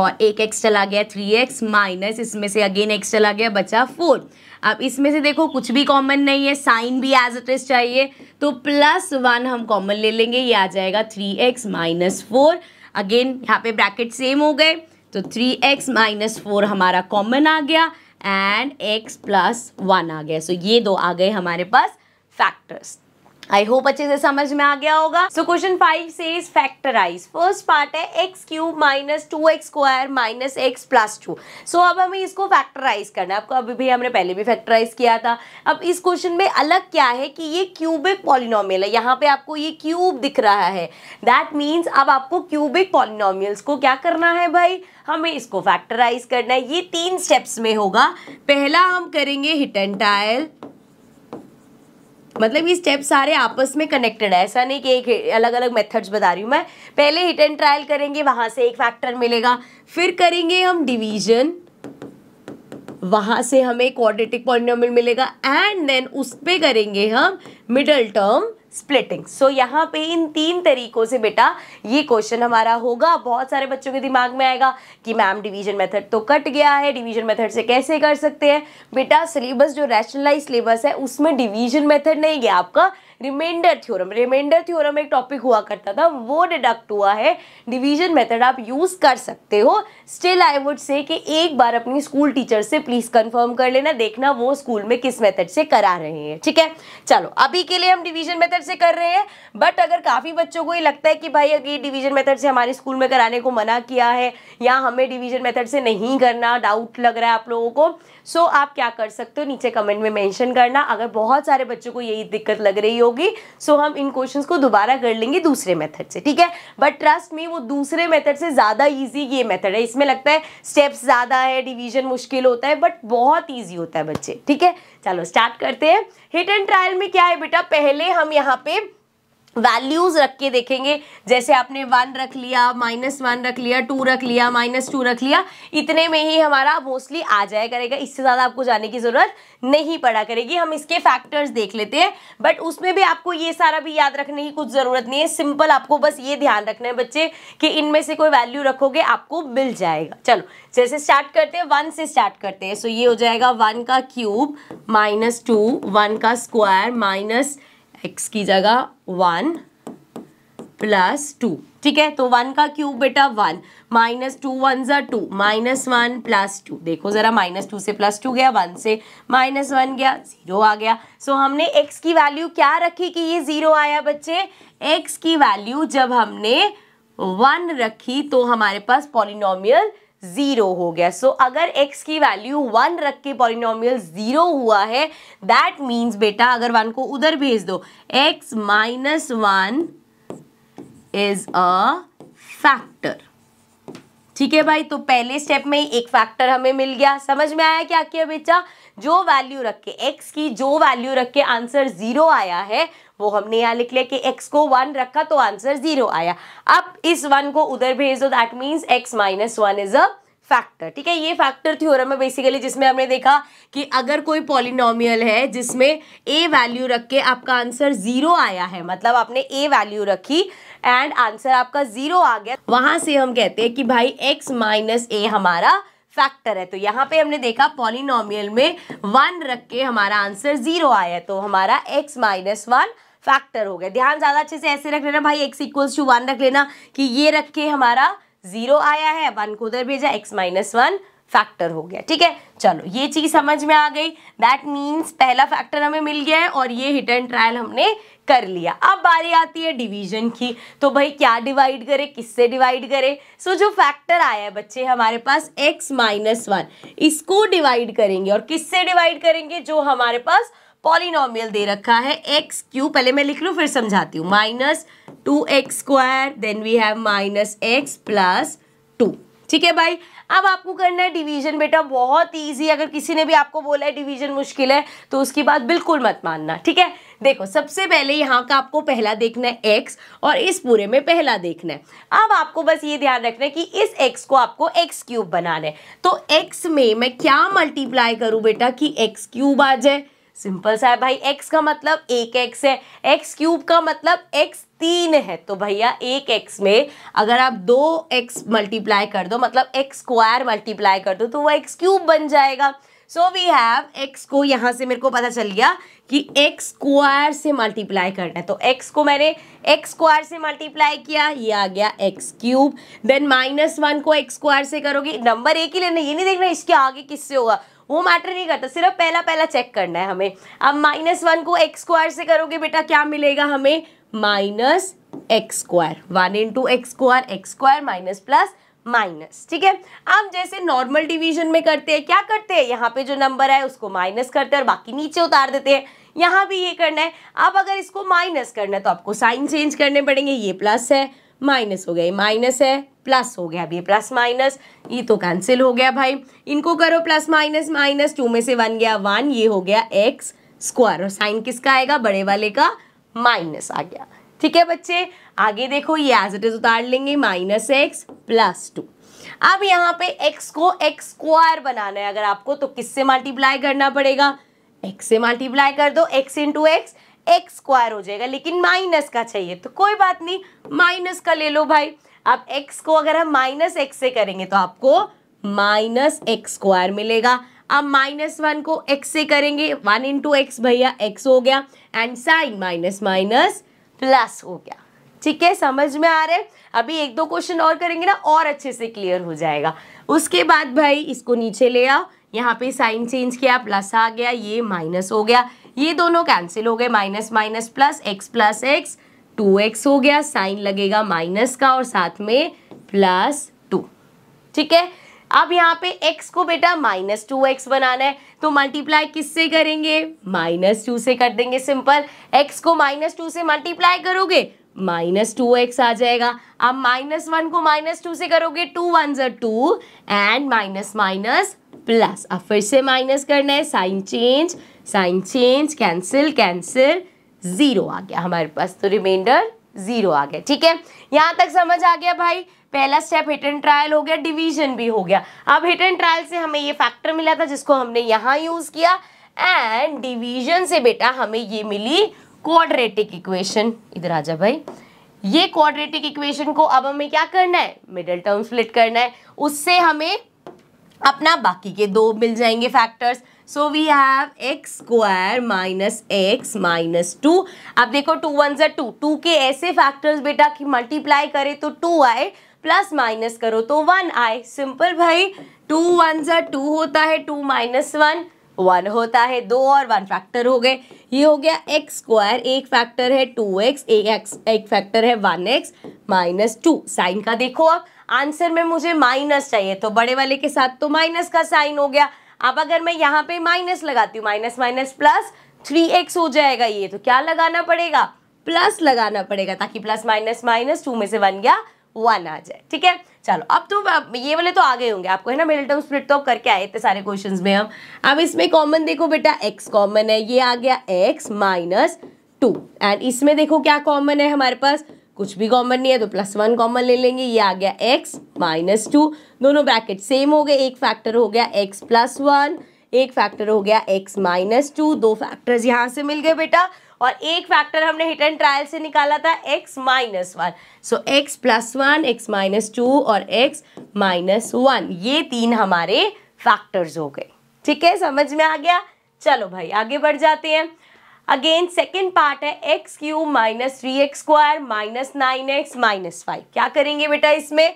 और एक एक्स चला गया थ्री एक्स माइनस इसमें से अगेन एक्स चला गया बचा फोर अब इसमें से देखो कुछ भी कॉमन नहीं है साइन भी एज इट इज चाहिए तो प्लस वन हम कॉमन ले लेंगे ये आ जाएगा three x minus four again यहाँ पे ब्रैकेट सेम हो गए तो थ्री एक्स माइनस फोर हमारा कॉमन आ गया एंड एक्स प्लस वन आ गया सो so, ये दो आ गए हमारे पास फैक्टर्स आई होप अच्छे से समझ में आ गया होगा सो क्वेश्चन फाइव से इज फैक्टराइज फर्स्ट पार्ट है x cube minus two x square minus x plus two so अब हमें इसको फैक्टराइज करना है आपको अभी भी हमने पहले भी फैक्टराइज किया था अब इस क्वेश्चन में अलग क्या है कि ये क्यूबिक पॉलिनोमियल है यहाँ पे आपको ये क्यूब दिख रहा है दैट मीन्स अब आपको क्यूबिक पॉलिनोमियल्स को क्या करना है भाई हमें इसको फैक्टराइज करना है ये तीन स्टेप्स में होगा पहला हम करेंगे हिटेंटाइल टायल मतलब ये स्टेप सारे आपस में कनेक्टेड है ऐसा नहीं कि एक अलग अलग मेथड्स बता रही हूँ मैं पहले हिट एंड ट्रायल करेंगे वहां से एक फैक्टर मिलेगा फिर करेंगे हम डिवीजन वहां से हमें क्वाड्रेटिक पॉलिनोमियल मिलेगा एंड देन उस पर करेंगे हम middle term splitting so so, यहाँ पे इन तीन तरीकों से बेटा ये क्वेश्चन हमारा होगा बहुत सारे बच्चों के दिमाग में आएगा कि मैम डिवीजन मेथड तो कट गया है डिवीजन मेथड से कैसे कर सकते हैं बेटा सिलेबस जो रैशनलाइज सिलेबस है उसमें डिवीजन मेथड नहीं गया आपका रिमाइंडर थ्योरम रिमाइंडर थ्योरम एक टॉपिक हुआ करता था वो डिडक्ट हुआ है डिवीजन मेथड आप यूज़ कर सकते हो स्टिल आई वुड से कि एक बार अपनी स्कूल टीचर से प्लीज़ कंफर्म कर लेना देखना वो स्कूल में किस मेथड से करा रहे हैं ठीक है चलो अभी के लिए हम डिवीजन मेथड से कर रहे हैं बट अगर काफ़ी बच्चों को ये लगता है कि भाई अगर डिवीजन मेथड से हमारे स्कूल में कराने को मना किया है या हमें डिवीजन मेथड से नहीं करना डाउट लग रहा है आप लोगों को सो so, आप क्या कर सकते हो नीचे कमेंट में मेंशन करना अगर बहुत सारे बच्चों को यही दिक्कत लग रही होगी सो so हम इन क्वेश्चन को दोबारा कर लेंगे दूसरे मेथड से ठीक है बट ट्रस्ट में वो दूसरे मेथड से ज़्यादा ईजी ये मेथड है इसमें लगता है स्टेप्स ज़्यादा है डिवीजन मुश्किल होता है बट बहुत ईजी होता है बच्चे ठीक है चलो स्टार्ट करते हैं हिट एंड ट्रायल में क्या है बेटा पहले हम यहाँ पे वैल्यूज़ रख के देखेंगे जैसे आपने वन रख लिया माइनस वन रख लिया टू रख लिया माइनस टू रख लिया इतने में ही हमारा मोस्टली आ जाया करेगा इससे ज़्यादा आपको जाने की ज़रूरत नहीं पड़ा करेगी हम इसके फैक्टर्स देख लेते हैं बट उसमें भी आपको ये सारा भी याद रखने की कुछ ज़रूरत नहीं है सिंपल आपको बस ये ध्यान रखना है बच्चे कि इनमें से कोई वैल्यू रखोगे आपको मिल जाएगा चलो जैसे स्टार्ट करते हैं वन से स्टार्ट करते हैं सो ये हो जाएगा वन का क्यूब माइनस टू वन का स्क्वायर माइनस एक्स की जगह वन प्लस टू ठीक है तो वन का क्यूब बेटा वन माइनस टू वन ज़ा two minus one plus two देखो ज़रा माइनस टू से प्लस टू गया वन से माइनस वन गया ज़ीरो आ गया सो so, हमने एक्स की वैल्यू क्या रखी कि ये ज़ीरो आया बच्चे एक्स की वैल्यू जब हमने वन रखी तो हमारे पास पॉलिनोमियल जीरो हो गया सो so, अगर x की वैल्यू वन रख के पॉलिनोमियल जीरो हुआ है दैट मीन्स बेटा अगर वन को उधर भेज दो x minus one is a factor ठीक है भाई तो पहले स्टेप में एक फैक्टर हमें मिल गया समझ में आया क्या किया बेटा जो वैल्यू रख के एक्स की जो वैल्यू रख के आंसर जीरो आया है वो हमने यहाँ लिख लिया कि एक्स को वन रखा तो आंसर जीरो आया अब इस वन को उधर भेज दो that means x minus one is a factor ठीक है ये फैक्टर थ्योरम है बेसिकली जिसमें हमने देखा कि अगर कोई पॉलिनोमियल है जिसमें ए वैल्यू रख के आपका आंसर जीरो आया है मतलब आपने ए वैल्यू रखी एंड आंसर आपका जीरो आ गया वहां से हम कहते हैं कि भाई एक्स माइनस ए हमारा फैक्टर है तो यहाँ पे हमने देखा पॉलिनोमियल में वन रख के हमारा आंसर जीरो आया तो हमारा एक्स माइनस वन फैक्टर हो गया ध्यान ज़्यादा अच्छे से ऐसे रख लेना भाई एक्स इक्वल्स टू वन रख लेना कि ये रख के हमारा जीरो आया है वन को उधर भेजा एक्स माइनस वन फैक्टर हो गया ठीक है चलो ये चीज समझ में आ गई दैट मीन्स पहला फैक्टर हमें मिल गया है और ये हिट एंड ट्रायल हमने कर लिया अब बारी आती है डिवीजन की तो भाई क्या डिवाइड करें किससे डिवाइड करें सो so, जो फैक्टर आया है बच्चे हमारे पास x माइनस वन इसको डिवाइड करेंगे और किससे डिवाइड करेंगे जो हमारे पास पॉलिनोमियल दे रखा है एक्स क्यू पहले मैं लिख लूँ फिर समझाती हूँ minus two x square then we have minus x plus two ठीक है भाई अब आपको करना है डिवीजन बेटा बहुत ईजी अगर किसी ने भी आपको बोला है डिवीजन मुश्किल है तो उसकी बात बिल्कुल मत मानना ठीक है देखो सबसे पहले यहाँ का आपको पहला देखना है एक्स और इस पूरे में पहला देखना है अब आपको बस ये ध्यान रखना है कि इस एक्स को आपको एक्स क्यूब बनाना है तो एक्स में मैं क्या मल्टीप्लाई करूँ बेटा कि एक्स क्यूब आ जाए सिंपल सा है भाई एक्स का मतलब एक एक्स है एक्स क्यूब का मतलब एक्स तीन है तो भैया एक एक्स में अगर आप दो एक्स मल्टीप्लाई कर दो मतलब एक्स स्क्वायर मल्टीप्लाई कर दो तो वो एक्स क्यूब बन जाएगा सो वी हैव एक्स को यहाँ से मेरे को पता चल गया कि एक्स स्क्वायर से मल्टीप्लाई करना है तो एक्स को मैंने एक्स स्क्वायर से मल्टीप्लाई किया ये आ गया x cube then minus one को एक्स स्क्वायर से करोगे नंबर एक ही लेना ये नहीं देखना इसके आगे किससे होगा वो मैटर नहीं करता सिर्फ पहला पहला चेक करना है हमें अब माइनस वन को एक्स स्क्वायर से करोगे बेटा क्या मिलेगा हमें minus x square one into x square x square minus plus minus ठीक है अब जैसे नॉर्मल डिवीजन में करते हैं क्या करते हैं यहाँ पे जो नंबर है उसको माइनस करते हैं और बाकी नीचे उतार देते हैं यहाँ भी ये करना है अब अगर इसको माइनस करना है तो आपको साइन चेंज करने पड़ेंगे ये प्लस है माइनस हो गया माइनस है प्लस हो गया अभी प्लस माइनस ये तो कैंसिल हो गया भाई इनको करो प्लस माइनस माइनस टू में से वन गया वन ये हो गया एक्स स्क्वायर और साइन किसका आएगा बड़े वाले का माइनस आ गया ठीक है बच्चे आगे देखो ये एज इट इज उतार लेंगे माइनस एक्स प्लस टू अब यहाँ पे एक्स को एक्स स्क्वायर बनाना है अगर आपको तो किससे मल्टीप्लाई करना पड़ेगा एक्स से मल्टीप्लाई कर दो x into x x square हो जाएगा लेकिन माइनस का चाहिए तो कोई बात नहीं माइनस का ले लो भाई अब एक्स को अगर हम माइनस एक्स से करेंगे तो आपको माइनस एक्स स्क्वायर मिलेगा अब माइनस वन को एक्स से करेंगे वन इंटू एक्स भैया एक्स हो गया and sign minus minus plus हो गया ठीक है समझ में आ रहा है अभी एक दो क्वेश्चन और करेंगे ना और अच्छे से क्लियर हो जाएगा उसके बाद भाई इसको नीचे ले आओ यहाँ पे साइन चेंज किया प्लस आ गया ये माइनस हो गया ये दोनों कैंसिल हो गए minus minus plus x plus x two x हो गया साइन लगेगा माइनस का और साथ में प्लस टू ठीक है अब यहाँ पे x को बेटा माइनस टू एक्स बनाना है तो मल्टीप्लाई किससे करेंगे माइनस टू से कर देंगे सिंपल x को माइनस टू से मल्टीप्लाई करोगे माइनस टू एक्स आ जाएगा अब माइनस वन को माइनस टू से करोगे टू वन ज़र two and minus minus plus अब फिर से माइनस करना है sign change sign change cancel cancel zero आ गया हमारे पास तो रिमाइंडर ज़ीरो आ गया ठीक है यहाँ तक समझ आ गया भाई पहला स्टेप हिट एंड ट्रायल हो गया डिवीजन भी हो गया अब हिट एंड ट्रायल से हमें ये फैक्टर मिला था जिसको हमने यहाँ यूज़ किया एंड डिवीजन से बेटा हमें ये मिली क्वाड्रेटिक इक्वेशन इधर आजा भाई ये क्वाड्रेटिक इक्वेशन को अब हमें क्या करना है मिडल टर्म स्प्लिट करना है उससे हमें अपना बाकी के दो मिल जाएंगे factors so we have x square minus x minus two अब देखो टू वन जै टू टू के ऐसे फैक्टर्स बेटा कि मल्टीप्लाई करें तो टू आए प्लस माइनस करो तो वन आए सिंपल भाई टू वन जै टू होता है टू माइनस वन वन होता है दो और वन फैक्टर हो गए ये हो गया एक्स स्क्वायर एक फैक्टर है टू एक्स एक एक्स एक फैक्टर है one x minus two sign का देखो अब आंसर में मुझे माइनस चाहिए तो बड़े वाले के साथ तो माइनस का साइन हो गया अब अगर मैं यहाँ पे माइनस लगाती हूँ minus minus plus three x हो जाएगा ये तो क्या लगाना पड़ेगा प्लस लगाना पड़ेगा ताकि प्लस माइनस माइनस टू में से वन गया वन आ जाए ठीक है चलो अब तो ये वाले तो आगे होंगे आपको है ना मिडिल टर्म स्प्लिट तो करके आए इतने सारे क्वेश्चंस में हम अब इसमें कॉमन देखो बेटा एक्स कॉमन है ये आ गया एक्स माइनस टू एंड इसमें देखो क्या कॉमन है हमारे पास कुछ भी कॉमन नहीं है तो प्लस वन कॉमन ले लेंगे ये आ गया एक्स माइनस टू दोनों ब्रैकेट सेम हो गए एक फैक्टर हो गया एक्स प्लस वन एक फैक्टर हो गया एक्स माइनस टू दो फैक्टर्स यहाँ से मिल गए बेटा और एक फैक्टर हमने हिट एंड ट्रायल से निकाला था x minus one so x plus one x minus two और एक्स माइनस वन ये तीन हमारे फैक्टर्स हो गए ठीक है समझ में आ गया चलो भाई आगे बढ़ जाते हैं अगेन सेकेंड पार्ट है x cube minus three x square minus nine x minus five क्या करेंगे बेटा इसमें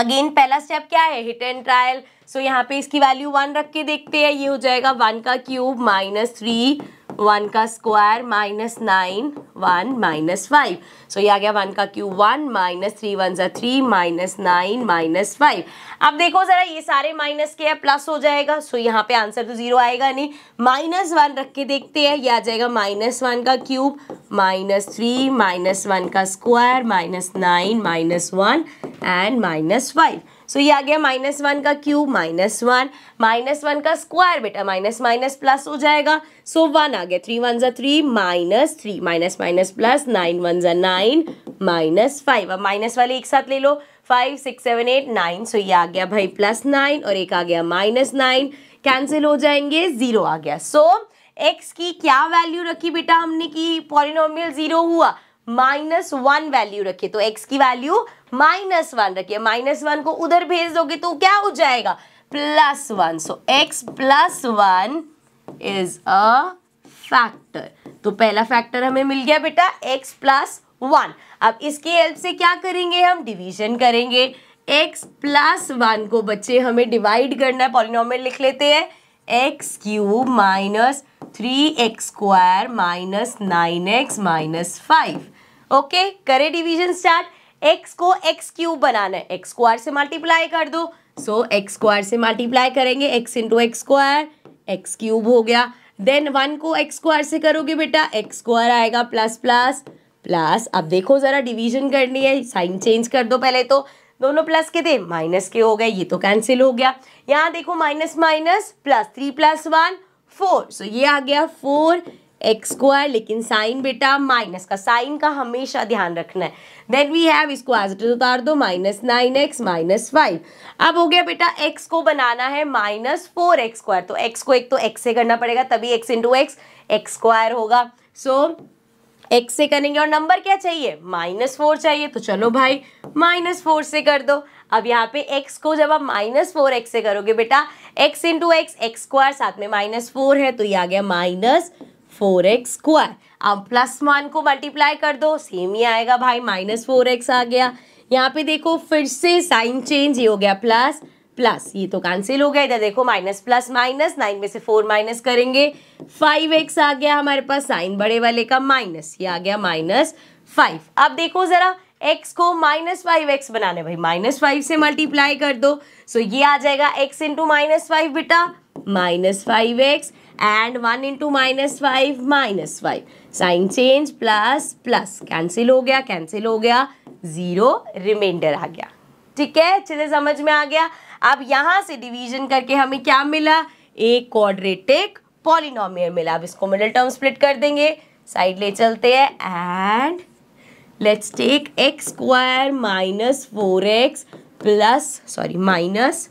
अगेन पहला स्टेप क्या है हिट एंड ट्रायल सो यहाँ पे इसकी वैल्यू वन रख के देखते हैं ये हो जाएगा वन का क्यूब माइनस थ्री वन का square minus nine one minus five so ये आ गया वन का cube one minus three one ज़ा three minus nine minus five अब देखो ज़रा ये सारे माइनस के है प्लस हो जाएगा सो so यहाँ पे आंसर तो ज़ीरो आएगा नहीं माइनस वन रख के देखते हैं ये आ जाएगा माइनस वन का cube minus three minus one का square minus nine minus one and minus five so ये आ गया माइनस वन का cube minus one minus one का स्क्वायर बेटा माइनस माइनस प्लस हो जाएगा सो so, वन आ गया थ्री वन जो three minus three minus minus plus nine one जो नाइन माइनस फाइव अब माइनस वाले एक साथ ले लो five six seven eight nine so ये आ गया भाई प्लस नाइन और एक आ गया माइनस नाइन कैंसिल हो जाएंगे ज़ीरो आ गया सो so, एक्स की क्या वैल्यू रखी बेटा हमने की पॉलिनोमियल ज़ीरो हुआ माइनस वन वैल्यू रखी तो एक्स की वैल्यू माइनस वन रखिए माइनस वन को उधर भेज दोगे तो क्या हो जाएगा plus one so x plus one is a factor तो पहला फैक्टर हमें मिल गया बेटा एक्स प्लस वन अब इसकी हेल्प से क्या करेंगे हम डिवीजन करेंगे एक्स प्लस वन को बच्चे हमें डिवाइड करना है पॉलिनॉमियल लिख लेते हैं x cube minus three x square minus nine x minus five okay करें डिवीजन स्टार्ट एक्स को एक्स क्यूब बनाना है एक्स स्क्वायर से मल्टीप्लाई कर दो सो एक्स स्क्वायर से मल्टीप्लाई करेंगे x into x square x cube हो गया देन वन को एक्स स्क्वायर से करोगे बेटा एक्स स्क्वायर आएगा प्लस प्लस प्लस अब देखो ज़रा डिवीजन करनी है साइन चेंज कर दो पहले तो दोनों प्लस के थे माइनस के हो गए ये तो कैंसिल हो गया यहाँ देखो minus minus plus three plus one four so ये आ गया फोर एक्स स्क्वायर लेकिन साइन बेटा माइनस का साइन का हमेशा ध्यान रखना है देन वी हैव इसको एज इट इज उतार दो minus nine x minus five अब हो गया बेटा x को बनाना है माइनस फोर एक्स स्क्वायर तो x को एक तो x से करना पड़ेगा तभी x into x x square होगा सो so, x से करेंगे और नंबर क्या चाहिए माइनस फोर चाहिए तो चलो भाई माइनस फोर से कर दो अब यहाँ पे x को जब आप माइनस फोर एक्स से करोगे बेटा x into x x square साथ में माइनस फोर है तो ये आ गया माइनस फोर एक्स स्क्वायर अब प्लस वन को मल्टीप्लाई कर दो सेम ही आएगा भाई माइनस फोर एक्स आ गया यहाँ पे देखो फिर से साइन चेंज ये हो गया प्लस प्लस ये तो कैंसिल हो गया इधर देखो माइनस प्लस माइनस नाइन में से फोर माइनस करेंगे फाइव एक्स आ गया हमारे पास साइन बड़े वाले का माइनस ये आ गया माइनस फाइव अब देखो ज़रा एक्स को माइनस फाइव एक्स बनाने भाई माइनस फाइव से मल्टीप्लाई कर दो सो ये आ जाएगा एक्स इंटू माइनस फाइव बेटा minus five x and one into minus five minus five sign change plus plus cancel हो गया कैंसिल हो गया ज़ीरो रिमाइंडर आ गया ठीक है अच्छे से समझ में आ गया अब यहाँ से डिवीजन करके हमें क्या मिला एक क्वाड्रेटिक पॉलिनोम मिला अब इसको मिडल टर्म स्प्लिट कर देंगे साइड ले चलते हैं and let's take x square minus four x plus sorry minus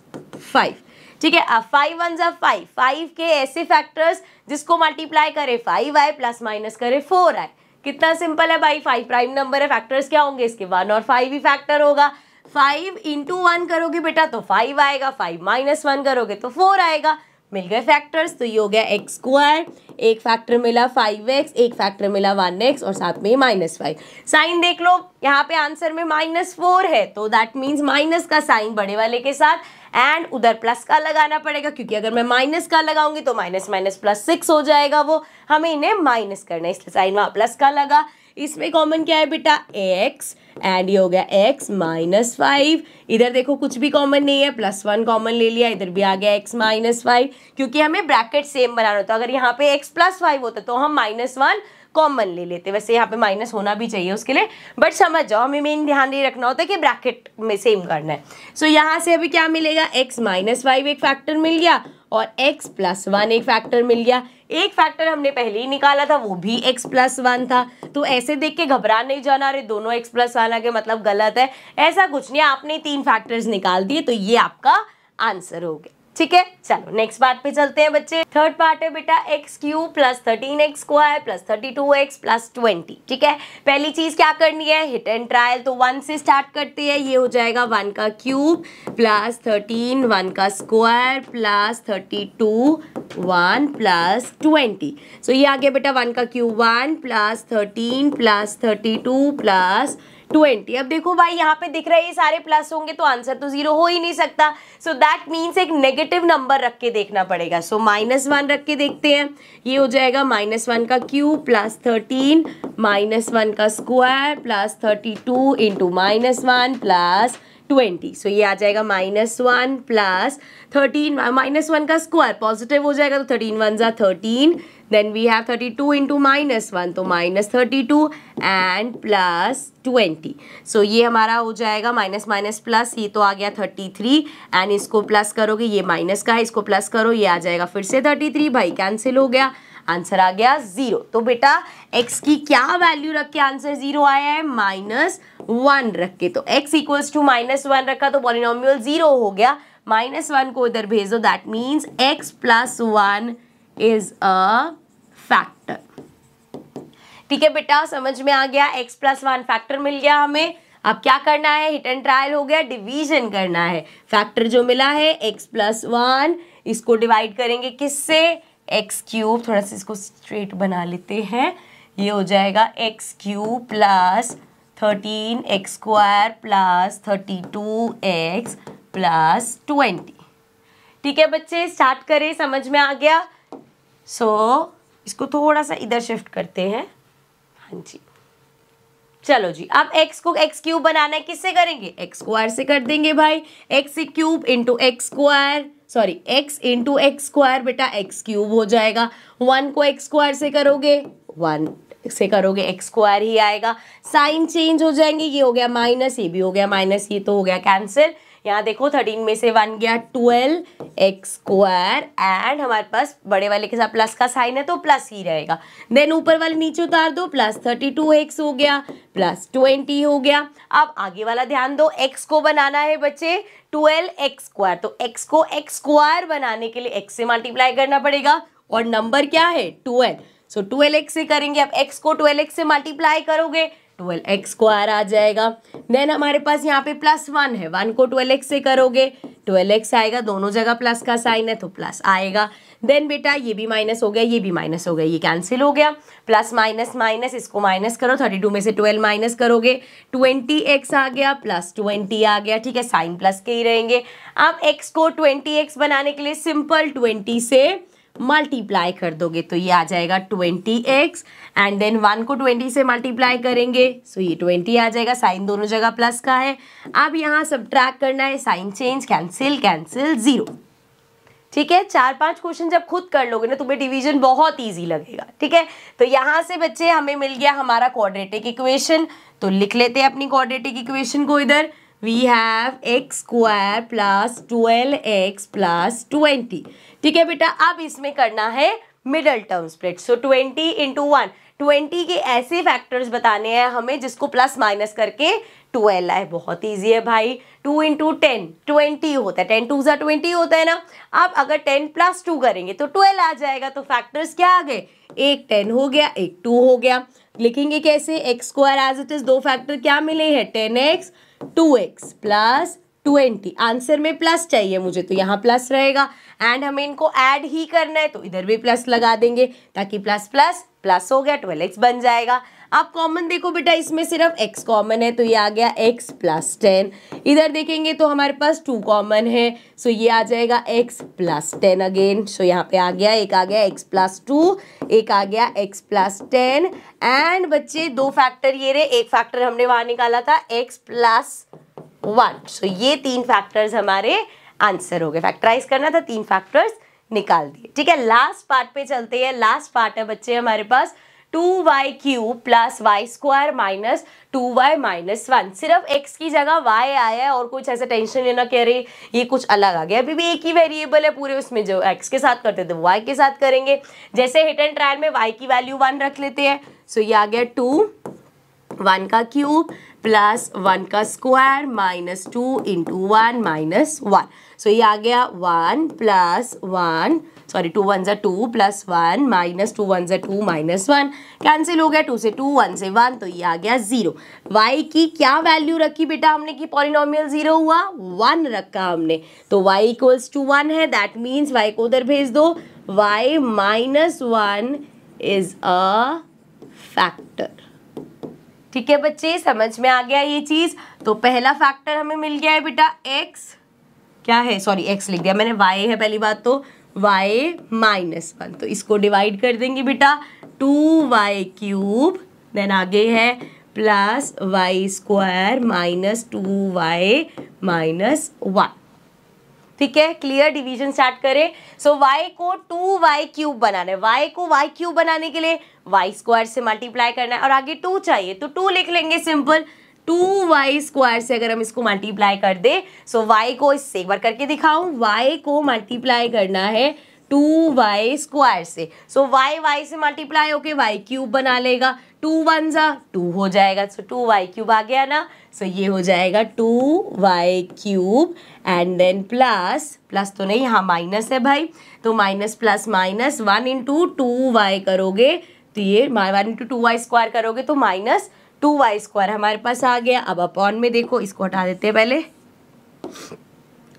five ठीक है फाइव वन जब फाइव फाइव के ऐसे फैक्टर्स जिसको मल्टीप्लाई करे फाइव आए प्लस माइनस करे फोर आए कितना सिंपल है भाई फाइव प्राइम नंबर है फैक्टर्स क्या होंगे इसके वन और फाइव ही फैक्टर होगा फाइव इंटू वन करोगे बेटा तो फाइव आएगा फाइव माइनस वन करोगे तो फोर आएगा मिल गए फैक्टर्स तो ये हो गया एक्स स्क्वायर एक फैक्टर मिला फाइव एक्स एक फैक्टर मिला वन एक्स और साथ में माइनस फाइव साइन देख लो यहाँ पे आंसर में माइनस फोर है तो दैट मीन्स माइनस का साइन बड़े वाले के साथ एंड उधर प्लस का लगाना पड़ेगा क्योंकि अगर मैं माइनस का लगाऊंगी तो माइनस माइनस प्लस सिक्स हो जाएगा वो हमें इन्हें माइनस करना है इसलिए साइन वहाँ प्लस का लगा इसमें कॉमन क्या है बेटा एक्स एंड ये हो गया एक्स माइनस फाइव इधर देखो कुछ भी कॉमन नहीं है प्लस वन कॉमन ले लिया इधर भी आ गया एक्स माइनस फाइव क्योंकि हमें ब्रैकेट सेम बनाना होता अगर यहाँ पे एक्स प्लस फाइव होता तो हम माइनस वन कॉमन ले लेते वैसे यहाँ पे माइनस होना भी चाहिए उसके लिए बट समझ जाओ हमें मेन ध्यान नहीं रखना होता है कि ब्रैकेट में सेम करना है सो so, यहाँ से अभी क्या मिलेगा एक्स माइनस फाइव एक फैक्टर मिल गया और एक्स प्लस वन एक फैक्टर मिल गया एक फैक्टर हमने पहले ही निकाला था वो भी एक्स प्लस वन था तो ऐसे देख के घबरा नहीं जाना अरे दोनों एक्स प्लस वन आगे मतलब गलत है ऐसा कुछ नहीं आपने तीन फैक्टर्स निकाल दिए तो ये आपका आंसर हो गया ठीक है चलो नेक्स्ट पार्ट पे चलते हैं बच्चे थर्ड पार्ट है बेटा x cube plus thirteen x square plus thirty two x plus twenty ठीक है पहली चीज क्या करनी है हिट एंड ट्रायल तो वन से स्टार्ट करते हैं ये हो जाएगा वन का क्यूब प्लस थर्टीन वन का square plus thirty two one plus twenty so ये आ गया बेटा वन का cube one plus thirteen plus thirty two plus twenty अब देखो भाई यहाँ पे दिख रहा है ये सारे प्लस होंगे तो आंसर तो जीरो हो ही नहीं सकता सो दैट मीन्स एक नेगेटिव नंबर रख के देखना पड़ेगा सो माइनस वन रख के देखते हैं ये हो जाएगा माइनस वन का cube plus thirteen minus one का square plus thirty two into minus one plus twenty so ये आ जाएगा minus one plus thirteen minus one का स्क्वायर पॉजिटिव हो जाएगा तो थर्टीन वन ज़ा thirteen then we have thirty two into minus one तो minus thirty two and plus twenty so ये हमारा हो जाएगा माइनस माइनस प्लस ये तो आ गया थर्टी थ्री एंड इसको प्लस करोगे ये माइनस का है इसको प्लस करो ये आ जाएगा फिर से थर्टी थ्री भाई कैंसिल हो गया आंसर आ गया जीरो तो बेटा एक्स की क्या वैल्यू रख के आंसर जीरो आया है माइनस वन रख के तो x equals to minus one रखा तो पॉलिनोमियल जीरो हो गया माइनस वन को इधर भेजो that means x plus one is a factor ठीक है बेटा समझ में आ गया एक्स प्लस वन फैक्टर मिल गया हमें अब क्या करना है हिट एंड ट्रायल हो गया डिवीजन करना है फैक्टर जो मिला है एक्स प्लस वन इसको डिवाइड करेंगे किससे एक्स क्यूब थोड़ा सा इसको स्ट्रेट बना लेते हैं ये हो जाएगा x cube plus thirteen x square plus thirty two x plus twenty ठीक है बच्चे स्टार्ट करें समझ में आ गया सो so, इसको थोड़ा सा इधर शिफ्ट करते हैं हाँ जी चलो जी अब x को x क्यूब बनाना है किससे करेंगे एक्स स्क्वायर से कर देंगे भाई x cube into x square sorry x into x square बेटा x क्यूब हो जाएगा वन को x स्क्वायर से करोगे वन से करोगे एक्स स्क्वायर ही आएगा साइन चेंज हो जाएंगे ये हो गया माइनस ये भी हो गया माइनस ये तो हो गया कैंसिल यहाँ देखो थर्टीन में से वन गया ट्वेल्व एक्स स्क्वायर एंड हमारे पास बड़े वाले के साथ प्लस का साइन है तो प्लस ही रहेगा देन ऊपर वाले नीचे उतार दो प्लस थर्टी टू एक्स हो गया प्लस ट्वेंटी हो गया अब आगे वाला ध्यान दो एक्स को बनाना है बच्चे ट्वेल्व एक्स स्क्वायर तो एक्स को एक्स स्क्वायर बनाने के लिए एक्स से मल्टीप्लाई करना पड़ेगा और नंबर क्या है ट्वेल्व सो ट्वेल्व एक्स से करेंगे अब एक्स को ट्वेल्व एक्स से मल्टीप्लाई करोगे ट्वेल्व एक्स स्क्वायर आ जाएगा देन हमारे पास यहाँ पे प्लस वन है वन को ट्वेल्व एक्स से करोगे ट्वेल्व एक्स आएगा दोनों जगह प्लस का साइन है तो प्लस आएगा देन बेटा ये भी माइनस हो गया ये भी माइनस हो गया ये कैंसिल हो गया प्लस माइनस माइनस इसको माइनस करो थर्टी टू में से ट्वेल्व माइनस करोगे ट्वेंटी एक्स आ गया प्लस ट्वेंटी आ गया ठीक है साइन प्लस के ही रहेंगे अब एक्स को ट्वेंटी एक्स बनाने के लिए सिंपल ट्वेंटी से मल्टीप्लाई कर दोगे तो ये आ जाएगा twenty x and then one को ट्वेंटी से मल्टीप्लाई करेंगे सो so ये ट्वेंटी आ जाएगा साइन दोनों जगह प्लस का है अब यहाँ सब करना है sign change cancel cancel zero ठीक है चार पांच क्वेश्चन जब खुद कर लोगे ना तुम्हें डिवीजन बहुत इजी लगेगा ठीक है तो यहाँ से बच्चे हमें मिल गया हमारा क्वाड्रेटिक इक्वेशन तो लिख लेते हैं अपनी क्वाड्रेटिक इक्वेशन को इधर we have x square plus twelve x plus twenty ठीक है बेटा अब इसमें करना है middle term spread so twenty into one twenty के ऐसे फैक्टर्स बताने हैं हमें जिसको प्लस माइनस करके ट्वेल्व आए बहुत ईजी है भाई टू इंटू टेन ट्वेंटी होता है टेन टू जो ट्वेंटी होता है ना अब अगर टेन प्लस टू करेंगे तो ट्वेल्व आ जाएगा तो फैक्टर्स क्या आ गए एक टेन हो गया एक टू हो गया लिखेंगे कैसे x square as it is दो फैक्टर क्या मिले हैं ten x two x plus twenty answer में प्लस चाहिए मुझे तो यहाँ प्लस रहेगा एंड हमें इनको ऐड ही करना है तो इधर भी प्लस लगा देंगे ताकि प्लस प्लस प्लस हो गया ट्वेल्व एक्स बन जाएगा आप कॉमन देखो बेटा इसमें सिर्फ एक्स कॉमन है तो ये आ गया एक्स प्लस टेन इधर देखेंगे तो हमारे पास टू कॉमन है सो ये आ जाएगा x plus ten again so यहाँ पे आ गया एक आ गया एक्स प्लस टू एक आ गया एक्स प्लस टेन एंड बच्चे दो फैक्टर ये रहे एक फैक्टर हमने वहाँ निकाला था एक्स प्लस वन सो ये तीन फैक्टर्स हमारे आंसर हो गए फैक्टराइज करना था तीन फैक्टर्स निकाल दिए ठीक है लास्ट पार्ट पे चलते हैं लास्ट पार्ट है बच्चे हमारे पास two y cube plus y square minus two y minus one सिर्फ x की जगह y आया है और कुछ ऐसे टेंशन लेना कह रहे ये कुछ अलग आ गया अभी भी एक ही वेरिएबल है पूरे उसमें जो x के साथ करते थे y के साथ करेंगे जैसे हिट एंड ट्रायल में y की वैल्यू वन रख लेते हैं सो ये आ गया टू वन का क्यूब प्लस वन का square minus two into one minus one so ये आ गया one plus one sorry two one जै two plus one minus two one जै टू माइनस वन कैंसिल हो गया टू से टू वन से वन तो ये आ गया ज़ीरो वाई की क्या वैल्यू रखी बेटा हमने कि पॉलिनोमियल ज़ीरो हुआ वन रखा हमने तो वाई इक्वल्स टू वन है दैट मीन्स वाई को उधर भेज दो y minus one is a factor ठीक है बच्चे समझ में आ गया ये चीज़ तो पहला फैक्टर हमें मिल गया है बेटा एक्स क्या है सॉरी एक्स लिख दिया मैंने वाई है पहली बात तो वाई माइनस वन तो इसको डिवाइड कर देंगे बेटा टू वाई क्यूब देन आगे है plus y square minus two y minus one ठीक है क्लियर डिवीजन स्टार्ट करें सो so, y को टू वाई क्यूब बनाना है y को y क्यूब बनाने के लिए y स्क्वायर से मल्टीप्लाई करना है और आगे टू चाहिए तो टू लिख लेंगे सिंपल टू वाई स्क्वायर से अगर हम इसको मल्टीप्लाई कर दे सो so वाई को इससे एक बार करके दिखाऊं वाई को मल्टीप्लाई करना है टू वाई स्क्वायर से सो so, वाई वाई से मल्टीप्लाई होके वाई क्यूब बना लेगा टू वन जा टू हो जाएगा सो टू वाई क्यूब आ गया ना सो so, ये हो जाएगा two y cube and then plus plus तो नहीं यहाँ माइनस है भाई तो minus plus minus one into two y करोगे तो ये one into two y square करोगे तो माइनस टू वाई स्क्वायर हमारे पास आ गया अब अपॉन में देखो इसको हटा देते हैं पहले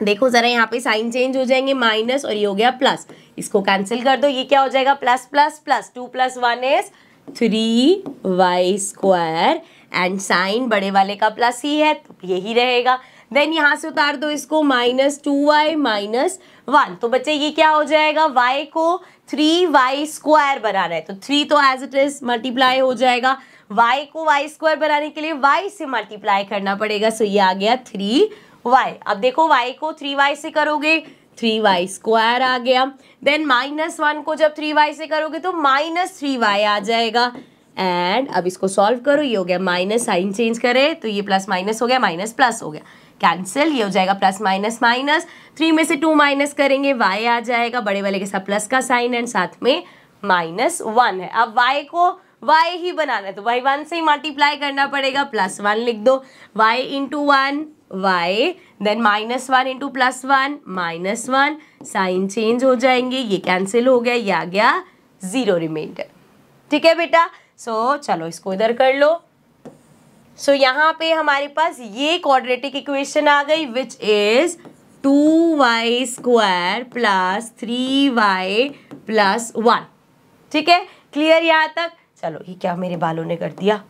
देखो ज़रा यहाँ पे साइन चेंज हो जाएंगे माइनस और ये हो गया प्लस इसको कैंसिल कर दो ये क्या हो जाएगा plus plus plus two plus one is three y square and sign बड़े वाले का प्लस ही है तो यही रहेगा देन यहाँ से उतार दो इसको minus two y minus one तो बच्चे ये क्या हो जाएगा वाई को थ्री वाई स्क्वायर बनाना है तो थ्री तो एज इट इज मल्टीप्लाई हो जाएगा y को वाई स्क्वायर बनाने के लिए y से मल्टीप्लाई करना पड़ेगा सो ये आ गया थ्री वाई अब देखो y को थ्री वाई से करोगे थ्री वाई स्क्वायर आ गया देन माइनस वन को जब थ्री वाई से करोगे तो माइनस थ्री वाई आ जाएगा एंड अब इसको सॉल्व करो ये हो गया माइनस साइन चेंज करें तो ये प्लस माइनस हो गया माइनस प्लस हो गया कैंसिल ये हो जाएगा प्लस माइनस माइनस थ्री में से टू माइनस करेंगे वाई आ जाएगा बड़े वाले के साथ प्लस का साइन एंड साथ में माइनस वन है अब वाई को y ही बनाना है तो y वन से ही मल्टीप्लाई करना पड़ेगा प्लस वन लिख दो y into one y then minus one into plus one minus one sign change हो जाएंगे ये कैंसिल हो गया ये आ गया ज़ीरो रिमाइंडर ठीक है बेटा सो so, चलो इसको इधर कर लो सो so, यहाँ पे हमारे पास ये क्वाड्रेटिक इक्वेशन आ गई which is two y square plus three y plus one ठीक है क्लियर यहाँ तक चलो ये क्या मेरे बालों ने कर दिया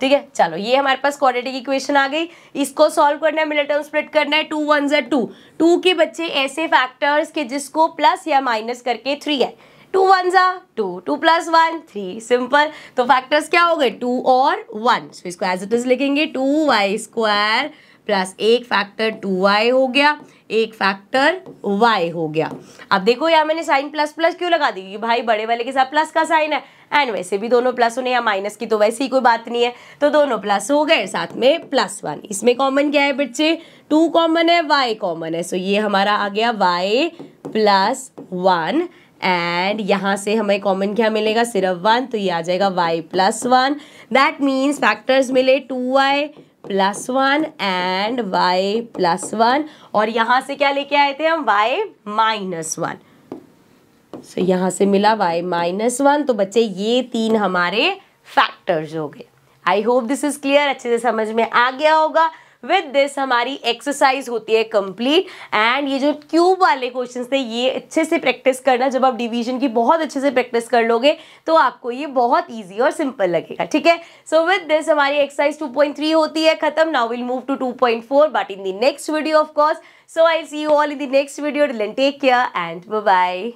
ठीक है चलो ये हमारे पास क्वाड्रेटिक इक्वेशन आ गई इसको सॉल्व करना है मिलेटर्म स्प्लिट करना है टू वन जेड टू टू के बच्चे ऐसे फैक्टर्स के जिसको प्लस या माइनस करके थ्री है टू वन ज़ा two two plus one three simple तो फैक्टर्स क्या हो गए टू और वन सो इसको एज इट इज लिखेंगे टू वाई स्क्वायर प्लस एक फैक्टर टू वाई हो गया एक फैक्टर वाई हो गया अब देखो यहाँ मैंने साइन प्लस प्लस क्यों लगा दी भाई बड़े वाले के साथ प्लस का साइन है एंड वैसे भी दोनों प्लस होने या माइनस की तो वैसे ही कोई बात नहीं है तो दोनों प्लस हो गए साथ में प्लस वन इसमें कॉमन क्या है बच्चे टू कॉमन है वाई कॉमन है सो ये हमारा आ गया वाई प्लस वन एंड यहाँ से हमें कॉमन क्या मिलेगा सिर्फ वन तो ये आ जाएगा y plus one that means factors मिले two y plus one and y plus one और यहां से क्या लेके आए थे हम वाई माइनस वन सो यहां से मिला वाई माइनस वन तो बच्चे ये तीन हमारे फैक्टर्स हो गए I hope this is clear अच्छे से समझ में आ गया होगा विद दिस हमारी एक्सरसाइज होती है कंप्लीट एंड ये जो क्यूब वाले क्वेश्चन थे ये अच्छे से प्रैक्टिस करना जब आप डिवीजन की बहुत अच्छे से प्रैक्टिस कर लोगे तो आपको ये बहुत ईजी और सिंपल लगेगा ठीक है सो विद दिस हमारी एक्सरसाइज 2.3 होती है खत्म now will move to 2.4 but in the next video of so I see you all in the next video take care and bye